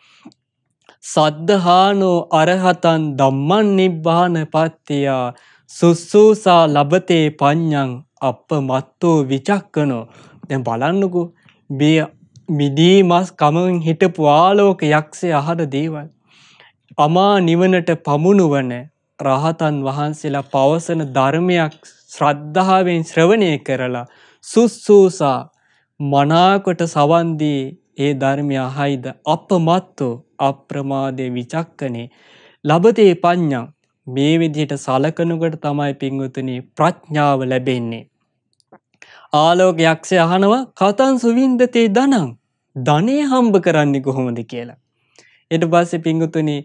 සද්ධහානෝ අරහතන් දම්මන් නිබ්බාන පත්තියා සුස්සූසා ලබතේ ප්ඥං අප මත්තෝ විචක්කනෝ දැ බලන්නකු බිය මිදීමස් කමෙන් හිටපු ආලෝක යක්ෂය අහර දේවල්. අමා නිවනට පමුණුවන රහතන් වහන්සේලා පවසන ධර්මයක් ශ්‍රද්ධාවෙන් ශ්‍රවණය කරලා සුස්සූසා මනාකොට සවන්දී ඒ ධර්මය අහයිද අප මත්තෝ අප්‍රමාදය විචක්කනේ ලබතේ පඤ්ඥා මේ විදියට සලකනුකට තමයි පින්ගුතුනි ප්‍රඥාව ලැබෙන්නේ. ආලෝක යක්ෂය අහනව කතන් සුවින්දතේ දනං ධනය හම්බ කරන්නේ කොහොමද කියලා. එට පස්ස පිංගුතුනි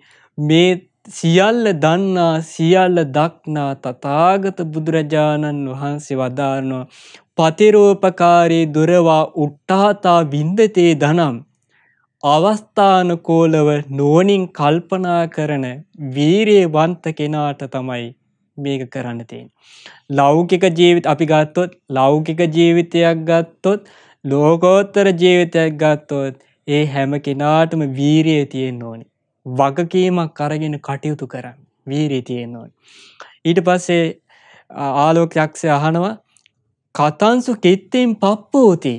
මේ සියල්ල දන්නා සියල්ල දක්නා තතාගත බුදුරජාණන් වහන්සේ වදාරනවා පතිරෝපකාරී දුරවා උට්ටාතා වින්දතේ දනම් අවස්ථානකෝලව නුවනින් කල්පනා කරන වීරයවන්ත කෙනාට තමයි මේක කරන්න තියෙන්. ලෞකික ජීවිත අපි ගත්තොත් ලෞකික ජීවිතයක් ගත්තොත් ලෝකෝත්තර ජීවිතයක් ගත්තොත් ඒ හැම කෙනාටම වීරයේ තියෙන් ඕනි. වගකීමක් අරගෙන කටයුතු කරන්න වීරී තියෙන්නවන්. ඊට පස්සේ ආලෝකයක්ෂය අහනවා කතන්සු කෙත්තෙන් පප්පෝති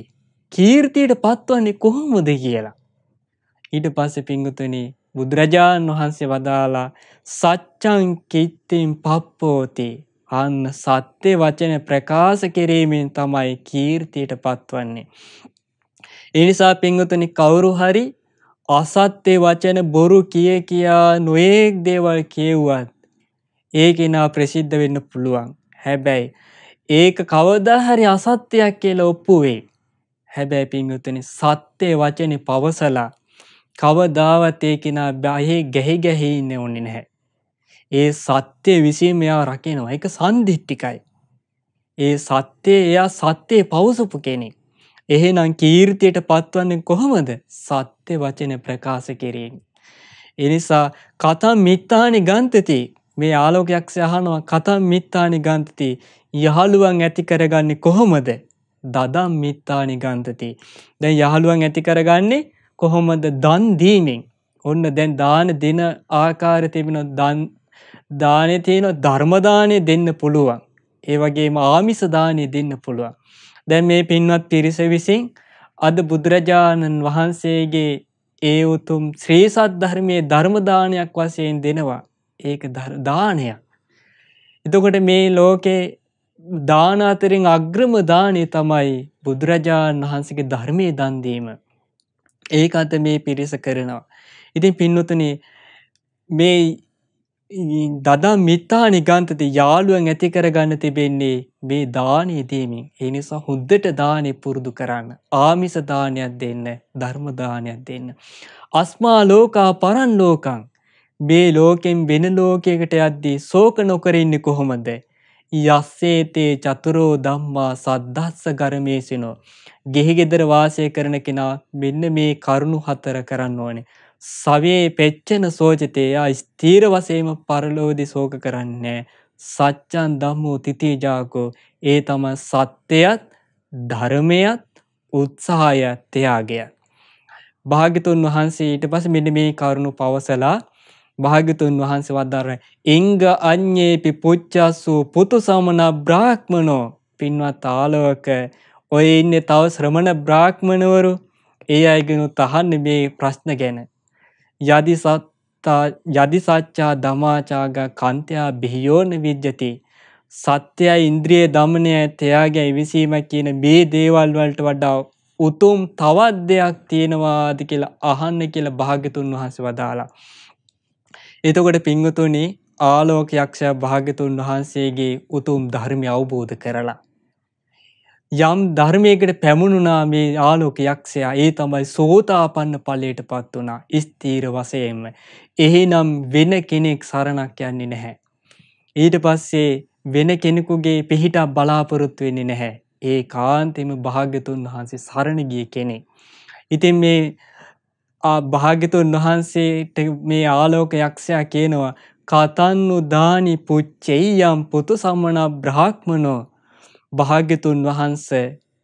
කීර්තියට පත්වන්නේ කොහොමද කියලා. ඊට පස්සෙ පිංගුතුනි බුදුරජාණන් වහන්සේ වදාලා සච්චන් කිත්තෙන් පප්පෝතිේ අන්න සත්‍ය වචන ප්‍රකාශ කිරීමෙන් තමයි කීර්තියට පත්වන්නේ. එනිසා පිංගතුනි කවුරු හරි අසත්‍ය වචන බොරු කිය කියා නොයෙක් දේවල් කියව්වත් ඒ කෙනා ප්‍රසිද්ධ වෙන්න පුළුවන් හැබැයි ඒක කවදාහරි අසත්‍යයක් කියලා ඔප්පු වේ හැබැයි පිංගුතනි සත්‍යය වචනේ පවසලා කවදාවත් ඒ කෙනා බාහි ගැහි ගැහි ඉන්න ඕන්නේ නැහැ. ඒ සත්‍යය විසින් මෙයා රකිනවා. ඒක සන්දිට්ටිකයි. ඒ සත්‍යය එයා සත්‍යය පවසපු කෙනෙක්. එහෙනම් කීර්තියට පත්වන්නේ කොහොමද? සත්‍ය වචන ප්‍රකාශ කිරීම. එනිසා කතා මිත්තානි ගන්තති මේ ආලෝකයක් සහනවා කතා මිත්තානි ගන්තති යහළුවන් ඇති කරගන්නේ කොහොමද? දදම් මිත්තානි ගන්තති. දැන් යහළුවන් ඇති කරගන්නේ කොහොමද? දන් දීමෙන්. ඔන්න දැන් දාන දෙන ආකාරය තිබෙන දන් දානේ තියෙන ධර්මදානය දෙන්න පුළුවන්. ඒ වගේම ආමිස දානය දෙන්න පුළුවන්. දැන් මේ පින්වත් පිරිස විසින් අද බුදුරජාණන් වහන්සේගේ ඒ උතුම් ශ්‍රී සද්ධර්මයේ ධර්මදානයක් වශයෙන් දෙනවා. ඒක දානයක්. එතකොට මේ ලෝකේ දාන අතරින් අග්‍රම දානය තමයි බුදුරජාණන් වහන්සේගේ ධර්මයේ දන් දීම. ඒක අත මේ පිරිස කරනවා. ඉතින් පින්නතුනේ මේ දදම් මිත්තා නිගන්තති යාළුවන් ඇති කරගන්න තිබෙන්නේ මේ දානය දීමින්. ඒ නිසා හොද්දට දානය පුරුදු කරන්න. ආමිස දානයක් දෙන්න, ධර්ම දානයක් දෙන්න. අස්මා ලෝකා පරන් ලෝකං. මේ ලෝකෙන් වෙන ලෝකයකට යද්දී සෝක නොකර ඉන්නේ කොහොමද? යස්සේතේ චතුරෝ ධම්මා සද්දස්ස ගරමේසිනෝ. ගෙහි ගෙදර වාසය කරන කෙනා මෙන්න මේ කරුණු හතර කරන්න ඕනේ. සවේ පෙච්චන සෝජතයා ස්තීර වසේම පරලෝදි සෝක කරන්නේ සච්චන් දම්මූ තිතිජාකෝ ඒ තම සත්‍යයත් ධර්මයත් උත්සාහය තයාගය. භාගිතුන් වහන්සේ ඊට පස මෙන මේ කරුණු පවසලා භාගිතුන් වහන්ස වදදාරන ඉංග අන්‍යේපි පුච්චස්සූ පුතු සමන බ්‍රාහ්මනෝ පින්වත් ආලෝක ඔය ඉන්න තව ශ්‍රමණ බ්‍රාහ්මණවරු ඒ අයගෙනු තහන්න මේ ප්‍රශ්න ගැන යදි සත්තා යදි සච්චා දමාචාග කන්තයා බිහියෝන විජ්ජති සත්‍යය ඉන්ද්‍රිය දමනය තයාගේ විසීම කියන බේ දේවල් වලට වඩා උතුම් තවත් දෙයක් තියෙනවාද කියලා අහන්න කියලා භාගතුන් වහන්ස වදාලා. එතකොට පිංගතුනි ආලෝක යක්ෂය භාගතුන් වහන්සේගේ උතුම් ධර්මය අවබෝධ කරලා. යම් ධර්මයකට පැමුණුනා මේ ආලෝකයක්ෂයා ඒ තමයි සෝතාපන්න පලයට පත් වනා ස්තීර වසයෙන්ම. එහෙනම් වෙන කෙනෙක් සරණක් යන්නේ නැහැ. ඊට පස්සේ වෙන කෙනෙකුගේ පිහිටක් බලාපොරොත්තු වෙන්නේ නැහැ. ඒ කාන්තෙම භාග්‍යතුන් වහන්සේ සරණගිය කෙනෙක්. ඉතින් මේ භාග්‍යතුන් වහන්සේට මේ ආලෝක යක්ෂයා කියනවා කතන්නු දානි පුච්චෙයියම් පුතු සම්මන බ්‍රහක්මනෝ භාග්‍යතුන් වහන්ස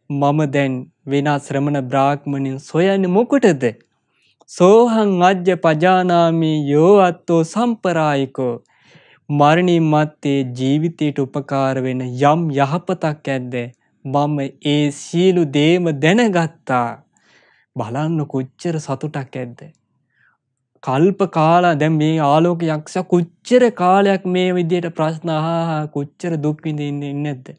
මම දැන් වෙනා ශ්‍රමණ බ්‍රාහ්මණින් සොයන මොකටද? සෝහං අජ්‍ය පජානාමි යෝ අත්තෝ සම්පරායිකෝ මරණින් මත්තේ ජීවිතයට උපකාර වෙන යම් යහපතක් ඇද්ද මම ඒ සියලු දේම දැනගත්තා බලන්න කොච්චර සතුටක් ඇද්ද කල්ප කාලා දැන් මේ ආලෝක යක්ෂ කොච්චර කාලයක් මේ විදියට ප්‍රශ්න අහා කොච්චර දුක් විඳින්න ඉන්නේ නැද්ද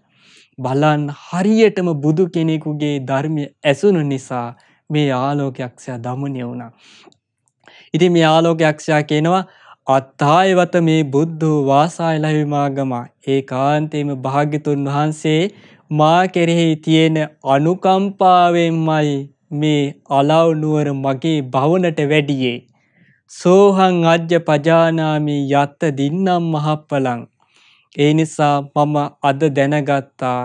බලන් හරියටම බුදු කෙනෙකුගේ ධර්මය ඇසුණු නිසා මේ ආලෝකයක්ෂයා දමනය වුණා. ඉති මේ ආලෝකයක්ෂයා කියනවා අත්තායවත මේ බුද්ධ වාසායිලහිමාගම ඒ කාන්තේම භාගිතුන් වහන්සේ මා කෙරෙහි තියෙන අනුකම්පාවෙන්මයි මේ අලව්නුවර මගේ භවනට වැඩියේ. සෝහං අජ්‍ය පජානාමී යත්ත දින්නම් මහප්පලං ඒ නිසා මම අද දැනගත්තා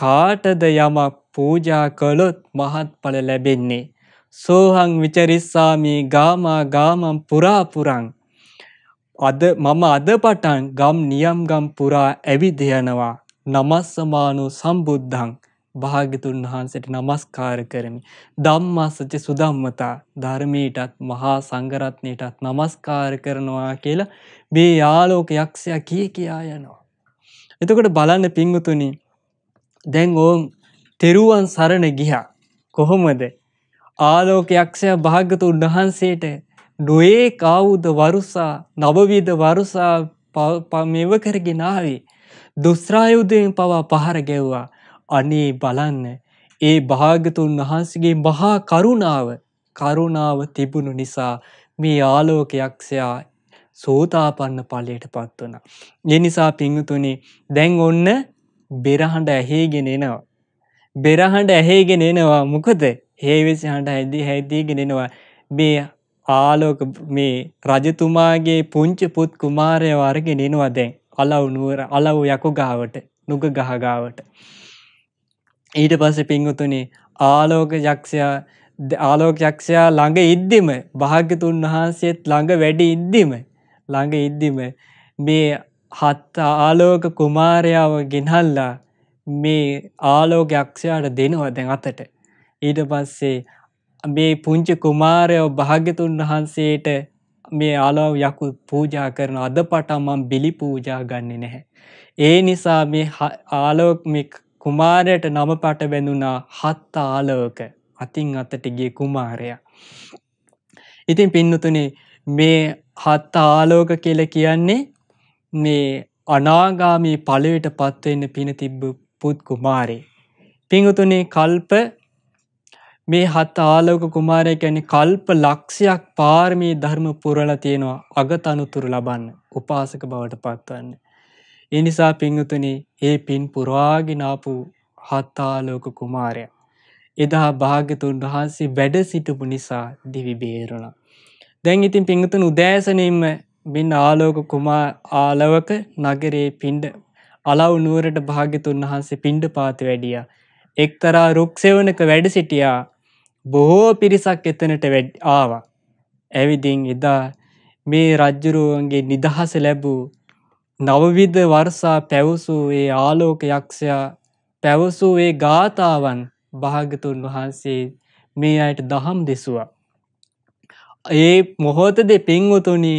කාටද යමක් පූජා කළොත් මහත්ඵල ලැබෙන්නේ. සෝහං විචරිස්සාමී ගාමා ගාමම් පුරාපුරං. අද මම අද පටන් ගම් නියම්ගම් පුරා ඇවිදයනවා. නමස්සමානු සම්බුද්ධං. භාගතුන් වහන්සට නමස්කාර කරමි. දම්මාසච සුදම්මතා ධර්මීටත් මහා සංගරත්නයටත් නමස්කාර කරනවා කියලා මේ යාලෝක යක්ෂයා කිය කියා යනවා. එතකොට බලන්න පිංගුතුනි දැන් ඕම් තෙරුවන් සරණ ගිහා කොහොමද ආලෝක යක්ෂය භාගතුන් වහන්සේට නොඒ කවුද වරුසා නවවිද වරුසා පමව කරගෙනාවේ. දුස්රායුදයෙන් පවා පහර ගැව්වා අනේ බලන්න ඒ භාගතුන් වහන්සගේ මහා කරුණාව කරුණාව තිබුණු නිසා මේ ආලෝකයක්ෂයා සෝතාපන්න පලයට පත් වන. එනිසා පිංහතුනි දැන් ඔන්න බෙරහඬ ඇහේගෙන එනවා. බෙරහඬ ඇහේගෙන එනවා මොකද හේවිසි හඬ හැදි හැදීගෙනෙනවා මේ ආලෝක මේ රජතුමාගේ පුංචි පුත් කුමාරය වර්ගෙන එනවා දැන් අලව් නුවර අලව් යකු ගාවට නුග ගහගාවට. ඊට පස්සේ පිංගුතුනි ආලෝක යක්ෂයා ආලෝක යක්ෂයා ළඟ ඉද්දිම භාග්‍යතුන් වහන්සේත් ළඟ වැඩි ඉද්දිම ළඟ ඉද්දිම මේ හත් ආලෝක කුමාරයාව ගෙනල්ලා මේ ආලෝක යක්ෂයාට දෙනවා දැන් අතට ඊට පස්සේ මේ පුංචි කුමාරයෝ භාග්‍යතුන් වහන්සේට මේ ආලෝක යකු පූජා කරන අද පටන් මම බිලි පූජා ගන්නෙ නැහැ ඒ නිසා මේ ආලෝක මේ කුමාරයට නම පට බැඳුනා හත් ආලෝක අතින් අතට ගිය කුමාරයා. ඉතින් පින්නතුනේ මේ හත් ආලෝක කියල කියන්නේ මේ අනාගාමී පලවෙට පත්වවෙන්න පින තිබ්බ පුත් කුමාරේ. පිංහතුනේ කල්ප මේ හත් ආලෝක කුමාරය ගැන කල්ප ලක්ෂයක් පාර්මී ධර්ම පුරල තියෙනවා අගතනුතුරු ලබන්න උපාසක බවට පත්වන්න. එනිසා පිංහතුනි ඒ පින් පුරවාගෙනාපු හත්තාලෝක කුමාරය. එදා භාගතුන් වහන්සේ වැඩ සිටපු නිසා දිවිබේරුණ. දැන් ඉතින් පිංහතුන් උදෑසනින්ම බින් ආලෝක කුමා ආලවක නගරේ පින්ඩ අලව් නුවරට භාගතුන් වහන්සේ පින්ඩ පාති වැඩිය. එක්තරා රුක්ෂෙවනක වැඩ සිටියා බොහෝ පිරිසක් එතනට ආවා. ඇවිදින් එදා මේ රජ්ජුරුවන්ගේ නිදහස ලැබූ නවවිධ වර්සා පැවසූ ඒ ආලෝක යක්ෂයා පැවසූ ඒ ගාථාවන් භාගතුන් වහන්සේ මේ අයට දහම් දෙසුවා. ඒ මොහොතද පින්වතුනි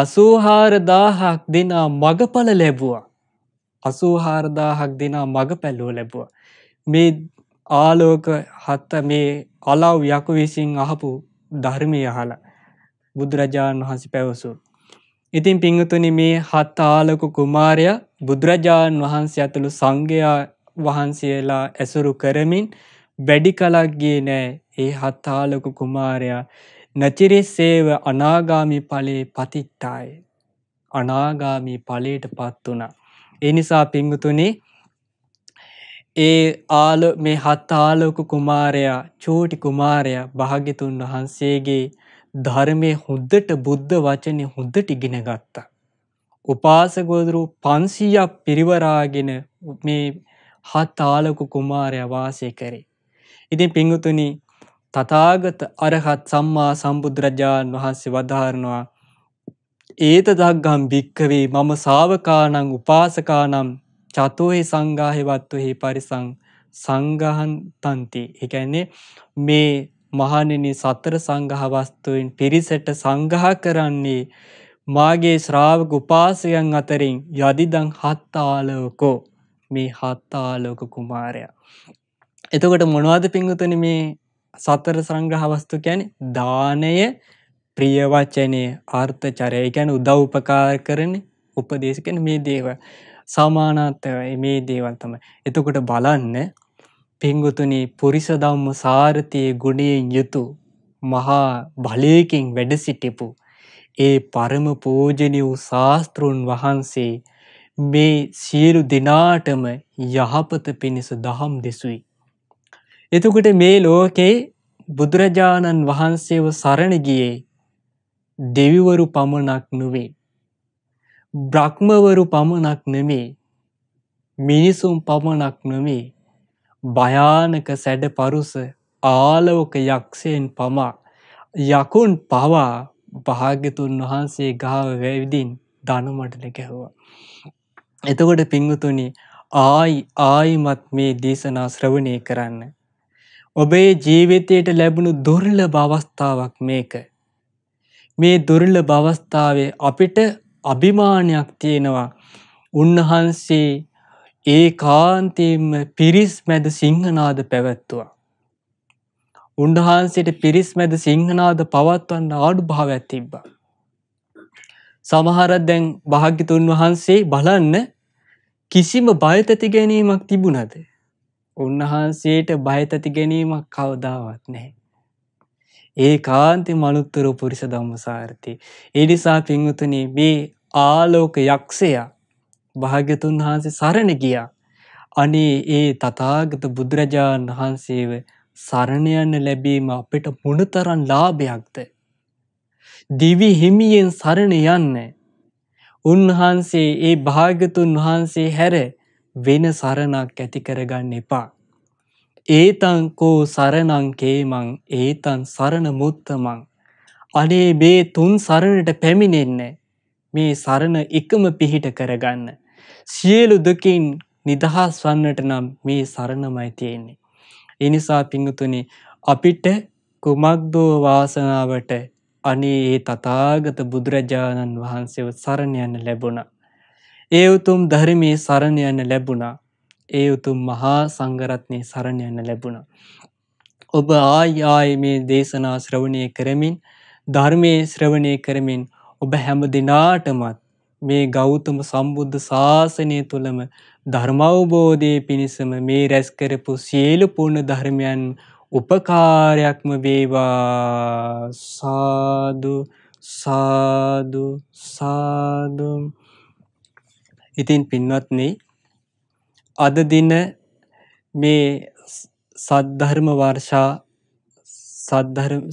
අසූහාරදාහක් දෙනා මගඵල ලැබුවා. අසූහාරදාහක් දෙනා මඟ පැල්ලුව ලැබුව. මේ ආලෝක හත්ත මේ අලව් යකු විසින් අහපු ධර්මය අහලා බුදුරජාණන් වහන්සේ පැවසු. ඉතින් පිංහතුනි මේ හත් ආලක කුමාරයා බුදුරජාණන් වහන්සේ ඇතුළු සංඝයා වහන්සේලා ඇසුරු කරමින් වැඩි කලක්ගේ නෑ ඒ හත්තාලොක කුමාරයා නචිරිස්සේව අනාගාමි පලේ පතිත්තාය. අනාගාමී පලේට පත් වුණ. එනිසා පිංගුතුනේ ඒ ආල මේ හත්තාලෝක කුමාරයා චෝටි කුමාරයා භාගිතුන් වහන්සේගේ ධර්මය හුද්දට බුද්ධ වචනය හුද්දට ඉගෙන ගත්තා. උපාසගෝදුරු පන්සීයක් පිරිවරාගෙන මේ හත්තාලකු කුමාරය වාසය කරේ. ඉතින් පිංගුතුනි තතාගත අරහත් සම්මා සම්බුදුරජාණන් වහන්සේ වදාරනවා ඒත දක්ගම් භික්කවේ මම සාවකානං උපාසකානම් චතෝහි සංගාහිවත්ව හි පරිසං සංගහන් තන්ති එකන්නේ මේ මහණෙනි සතර සංඝ වස්තුයින් පිරිසට සංඝහ කරන්නේ මාගේ ශ්‍රාවක උපාසයන් අතරින් යදිදං හත්තාලෝකෝ මේ හත්තාලෝක කුමාරයා. එතකොට මොනවද පිංගුතුනි මේ සතර සංග්‍රහ වස්තු කියන්නේ දානය ප්‍රිය වචනේ අර්ථචරය කියන්නේ උදව් උපකාර කරන උපදේශ කියන්නේ මේ දේවල් සමානාත්වයි මේ දේවල් තමයි. එතකොට බලන්න පිංගුතුනි පුරිස ධම්ම සාරතියේ ගුණයෙන් යුතු මහා බලයකින් වැඩ සිටිපු ඒ පරම පූජනීය ශාස්ත්‍රුන් වහන්සේ මේ සියලු දිනාටම යහපත පිණිස දහම් දෙසුයි. එතකොට මේ ලෝකේ බුදුරජාණන් වහන්සේව සරණ ගියේ දෙවිවරු පමණක් නොවේ. බ්‍රහ්මවරු පමණක් නෙමේ. මිනිසුන් පමණක් නෙමේ. භයානක සැඩ පරුස ආලෝක යක්ෂයෙන් පමා යකුන් පවා භාග්‍යතුන් වහන්සේ ගාව වැවිදින් දනුමටල ගැහවා. එතකොට පිංගුතුනි ආයි ආයිමත් මේ දේශනා ශ්‍රවණය කරන්න. ඔබේ ජීවිතයට ලැබුණු දුර්ල බවස්ථාවක් මේක. මේ දුර්ල බවස්ථාවේ අපිට අභිමානයක් තියෙනවා උන්වහන්සේ ඒ කාන්තයෙන්ම පිරිස් මැද සිංහනාද පැවැත්තුවා. උන්වහන්සේට පිරිස් මැද සිංහනාද පවත්වන්න ආඩු භාවයක් තිබ්බා. සමහර දැන් භාග්‍යතුන් වහන්සේ බලන්න කිසිම බයතති ගැනීමක් තිබුණද. උන්වහන්සේට බයතති ගැනීමක් කවදාවත් නැහැ. ඒ කාන්ති මනුත්තර පුරිස ධම්මසාරති. එනිසා පින්වතුනි මේ ආලෝක යක්ෂයා භාගතුන් වහන්සේ සරණ ගියා. අනේ ඒ තථාගත බුදුරජාණන් වහන්සේව සරණ යන්න ලැබීම අපිට මොනතරම් ලාභයක්ද? දිවි හිමියෙන් සරණ යන්න. උන්වහන්සේ ඒ භාගතුන් වහන්සේ හැර වෙන සරණක් ඇති කරගන්න එපා. ඒතං කෝ සරණං කේමං ඒතං සරණ මුත්තමං අනේ මේ තුන් සරණට පැමිණෙන්න මේ සරණ එකම පිහිට කරගන්න සියලු දුකින් නිදහස් වන්නට නම් මේ සරණමයි තියෙන්නේ. එනිසා පිංගුතුනි අපිට කුමක්දෝ වාසනාවට අනේ ඒ තථාගත බුදුරජාණන් වහන්සේව සරණ යන්න ලැබුණා. ඒ උතුම් ධර්මයේ සරණ යන්න ලැබුණා. ඒ උතුම් මහා සංඝරත්නයේ සරණ යන්න ලැබුණා. ඔබ ආයි ආයි මේ දේශනා ශ්‍රවණය කරමින් ධර්මයේ ශ්‍රවණය කරමින් ඔබ හැම දිනාටමත් මේ ගෞතම සම්බුද්ධ ශාසනය තුළම ධර්මවබෝධය පිණිසම මේ රැස්කරපු සියලු පුුණ ධර්මයන් උපකාරයක්ම වේවා සාදු සාදු සාදු ඉතින් පින්වත්න අද දින මේ සද්ධර්ම වර්ෂා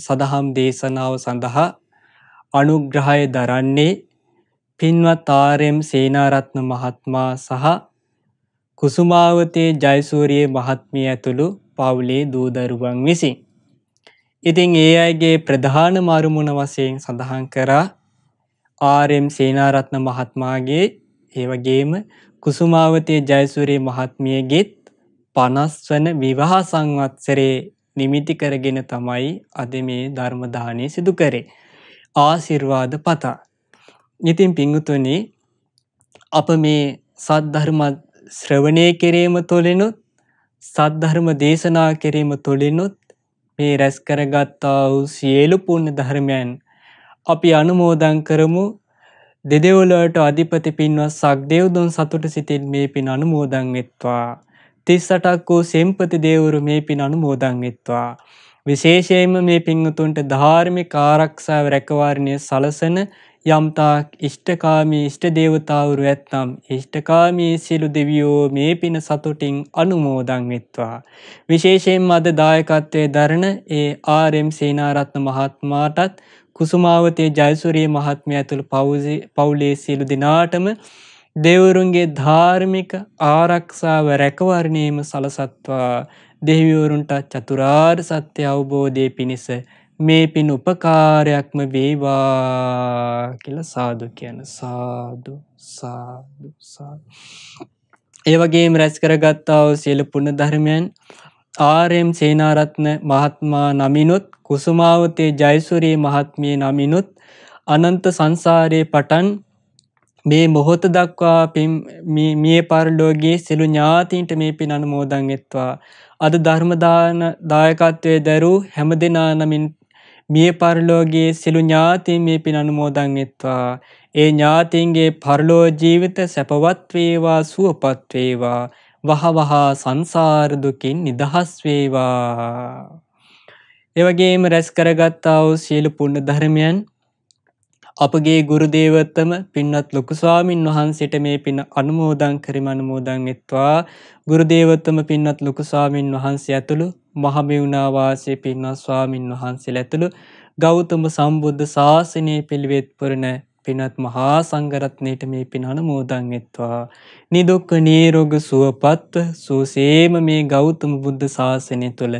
සදහම් දේශනාව සඳහා අනුග්‍රහය දරන්නේ පින්වත් ආරම් සේනාරත්න මහත්මා සහ කුසුමාවතේ ජයසූරිය මහත්මිය ඇතුළු පවුලේ දූදරුවන් විසින්. ඉතින් ඒ අයගේ ප්‍රධාන මරුමුණ වසයෙන් සඳහන් කරා ආරම් සේනාරත්න මහත්මාගේ ඒවගේම කුසුමාවතය ජයසුරේ මහත්මියගෙත් පනස්වන විවාහ සංවත්සරේ නිමිති කරගෙන තමයි අද මේ ධර්මදානය සිදු කරේ. ආසිර්වාද පතා. ඉතින් පිංගුතුනි අප මේ සද්ධර්ම ශ්‍රවණය කිරීම තුළිනුත් සද්ධර්ම දේශනා කිරීම තුළිනුත් මේ රැස් කරගත්තා වූ සියලු පුුණ ධර්මයන් අපි අනුමෝදන් කරමු දෙදෙවලට අධිපති පින්වත් සක්දෙව්දුන් සතුට සිතින් මේ පින් අනුමෝදං එත්වා තිස්සටක් වූ සෙම්පති දෙවරු මේ පින් අනුමෝදං එත්වා විශේෂයෙන්ම මේ පිංහතුන්ට ධාර්මි කාරක්ෂාව රැකවාරණය සලසන යම්තාක් ඉෂ්ඨකාමී ඉෂ්ට දේවතාවුරු ඇත්නම් ඉෂ්ඨකාමී සිලු දෙවියෝ මේ පින සතුටින් අනුමෝදං වෙත්වා. විශේෂයෙන් අද දායකත්වය දරණ ඒ ආරෙම් සේනාරත්න මහත්මාටත් කුසුමාවතේ ජයසුරයේ මහත්මය ඇතුළු පවුලේ සියලු දෙනාටම දෙවරුන්ගේ ධාර්මික ආරක්ෂාව රැකවරණයම සලසත්වා දෙවිවරුන්ට චතුරාර් සත්‍ය අවබෝධය පිණිස මේ පින් උපකාරයක්ම වේවා කියලා සාදු කියන සාදු සාදු සාදු. ඒ වගේම රැස් කරගත්තා වූ සියලු පුණ්‍ය ධර්මයන් ආර්.එම්. සේනාරත්න මහත්මයා නමිනුත් කුසුමාවතේ ජයසූරිය මහත්මිය නමිනුත් අනන්ත සංසාරයේ පටන් මේ මොහොත දක්වා මිය පරලෝගේ සෙලු ඥාතින්ට මේ පින් අනුමෝදන් එත්වා. අද ධර්මදාන දායකත්වය දැරූ හැම දෙනා නමින් මිය පරලෝගේ සිළු ඥාතින් මේ පින් අනුමෝදන් එත්වා. ඒ ඥාතින්ගේ පරලෝ ජීවිත සැපවත් වේවා සුවපත් වේවා. වහවහා සංසාර දුකින් නිදහස් වේවා. ඒ වගේම රැස් කරගත්තා වූ සියලු පුණ්‍ය ධර්මයන් අපගේ ගුරු දේවතම පින්වත් ලොකු ස්වාමින් වහන්සේට මේ පින අනුමෝදන් කරමින් අනුමෝදන් එත්වා ගුරු දේවතම පින්වත් ලොකු ස්වාමින් වහන්සේ ඇතුළු මහමෙවුණාවාසේ පින්වත් ස්වාමින් වහන්සේල ඇතුළු ගෞතම සම්බුද්ධ ශාසනය පිළිවෙත් පුරණ පිනත් මහා සංගරත්නයට මේ පින අනුමෝදන් වෙත්වා නිදුක් නිරෝග සුවපත් සෝසේම මේ ගෞතම බුද්ධ ශාසනය තුළ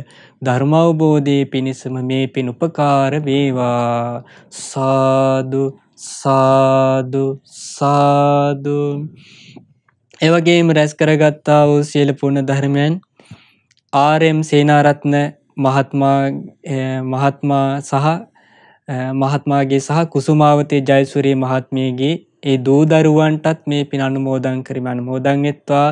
ධර්ම අවබෝධයේ පිණසම මේ පින් උපකාර වේවා සාදු සාදු සාදු එවගේම රැස් කරගත්තා වූ සියලු පුණ්‍ය ධර්මයන් ආරම් සේනාරත්න මහත්මා මහත්මා සහ මහත්මාගේ සහ කුසුමාවතය ජයසුරේ මහත්මියගේ ඒ දූදරුවන්ටත් මේ පින අනුමෝදං කරම අනුමෝදං එත්වා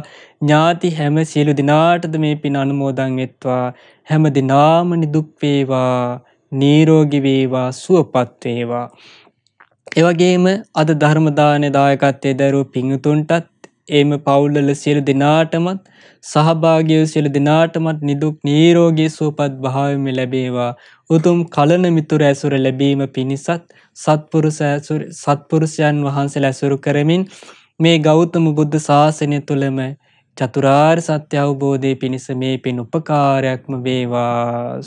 ඥාති හැම සියලු දිනාටද මේ පින අනුමෝදං එත්වා හැම දිනාම නිදුක්වේවා නීරෝගිවේවා සුවපත්වේවා. එවගේම අද ධර්මදානය දායකත්තේ දැරු පිංහතුන්ටත් එම පවුල්ලල සියලු දෙනාටමත් සහභාග්‍යව සියලු දෙනාටමත් නිදුක් නීරෝගේ සුවපත් භාවම ලැබේවා උතුම් කලන මිතුර ඇසුර ලැබීම පිණිසත් සත්පුරුෂයන් වහන්සේ ඇසුරු කරමින් මේ ගෞතම බුද්ධ ශාසනය තුළම චතුරාර් සත්‍ය අවබෝධය පිණිස මේ පින් උපකාරයක්ම වේවා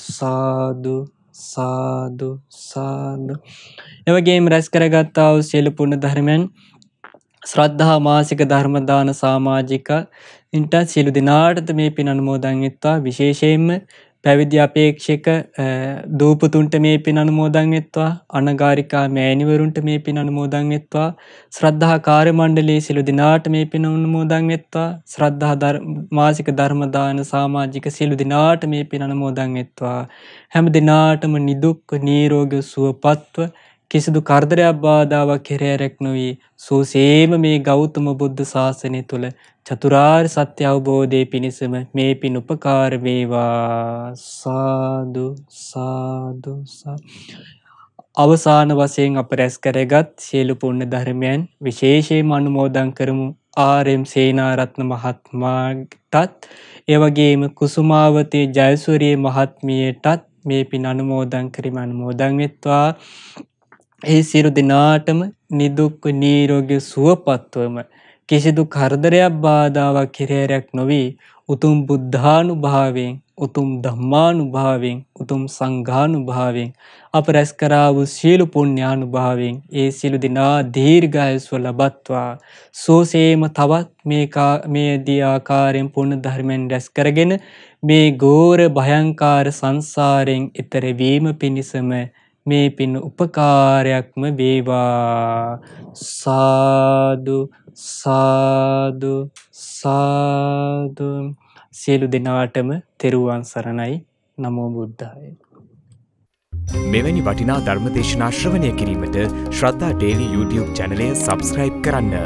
සාදු සාදු සාදු එවගේම රැස් කරගත්තාව සියලු පුුණ ධර්මයන් ශ්‍රද්ධහා මාසික ධර්මදාන සාමාජික ඉන්ට සියලු දෙනාටද මේ පින් අනුමෝදංවෙත්වා විශේෂයෙන්ම පැවිදි අපේක්ෂක දූපතුන්ට මේ පින් අනුමෝදංවෙත්වා අනගාරිකා මෑනිවරුන්ට මේ පින් අනුමෝදංවෙත්වා ශ්‍රද්ධහා කාරමණ්ඩලේ සිලු දිනාට මේ පින උනුමෝදංවෙත්වා ශ්‍රද්ධහා මාසික ධර්මදාන සාමාජික සියලු දිනාට මේ පින් අනමෝදංවෙත්වා හැම දෙනාටම නිදුක් නීරෝග සුවපත්ව කිසිදු කරදරයක් බාධාවක් කෙරෑරෙක් නොවී සූසේම මේ ගෞතම බුද්ධ ශාසනය තුළ චතුරාර් සත්‍ය අවබෝධය පිණිසම මේ පින් උපකාර වේවා සාදු සාදු අවසාන වසයෙන් අප රැස් කරගත් සියලු පුන්න ධර්මයන් විශේෂයෙන් අනුමෝදන් කරමු ආරෙම් සේනාරත්න මහත්මාටත් එවගේම කුසුමාවතේ ජයසුරිය මහත්මියටත් මේ පින් අනුමෝදන් කරිම අනුමෝදන් වෙත්වා ඒ සිරු දෙනාටම නිදුක්ව නීරෝග්‍ය සුවපත්වම කිසිදු කරදරයක් බාධාවක් කිරේරයක් නොවී උතුම් බුද්ධානු භාවෙන් උතුම් දම්මානු භාවෙන් උතුම් සංඝානු භාවෙන් අප රැස් කරා වූ සියලු පුුණ්‍යානු භාවෙන් ඒ සිලු දිනා දීර්ඝායස්ව ලබත්වා සෝසේම තවත් මේදී ආකාරයෙන් පුුණ ධර්මෙන් රැස් කරගෙන මේ ගෝර භයංකාර සංසාරයෙන් එතරවීම පිණිසම මේ පින් උපකාරයක්ම වේවා සාදු සාදු සාදු සියලු දෙනාටම තෙරුවන් සරණයි නමෝ බුද්ධාය. මෙවැනි වටිනා ධර්මදේශනා ශ්‍රවණය කිරීමට ශ්‍රද්ධා ඩේලි YouTube චැනලය සබස්ක්‍රයිබ් කරන්න.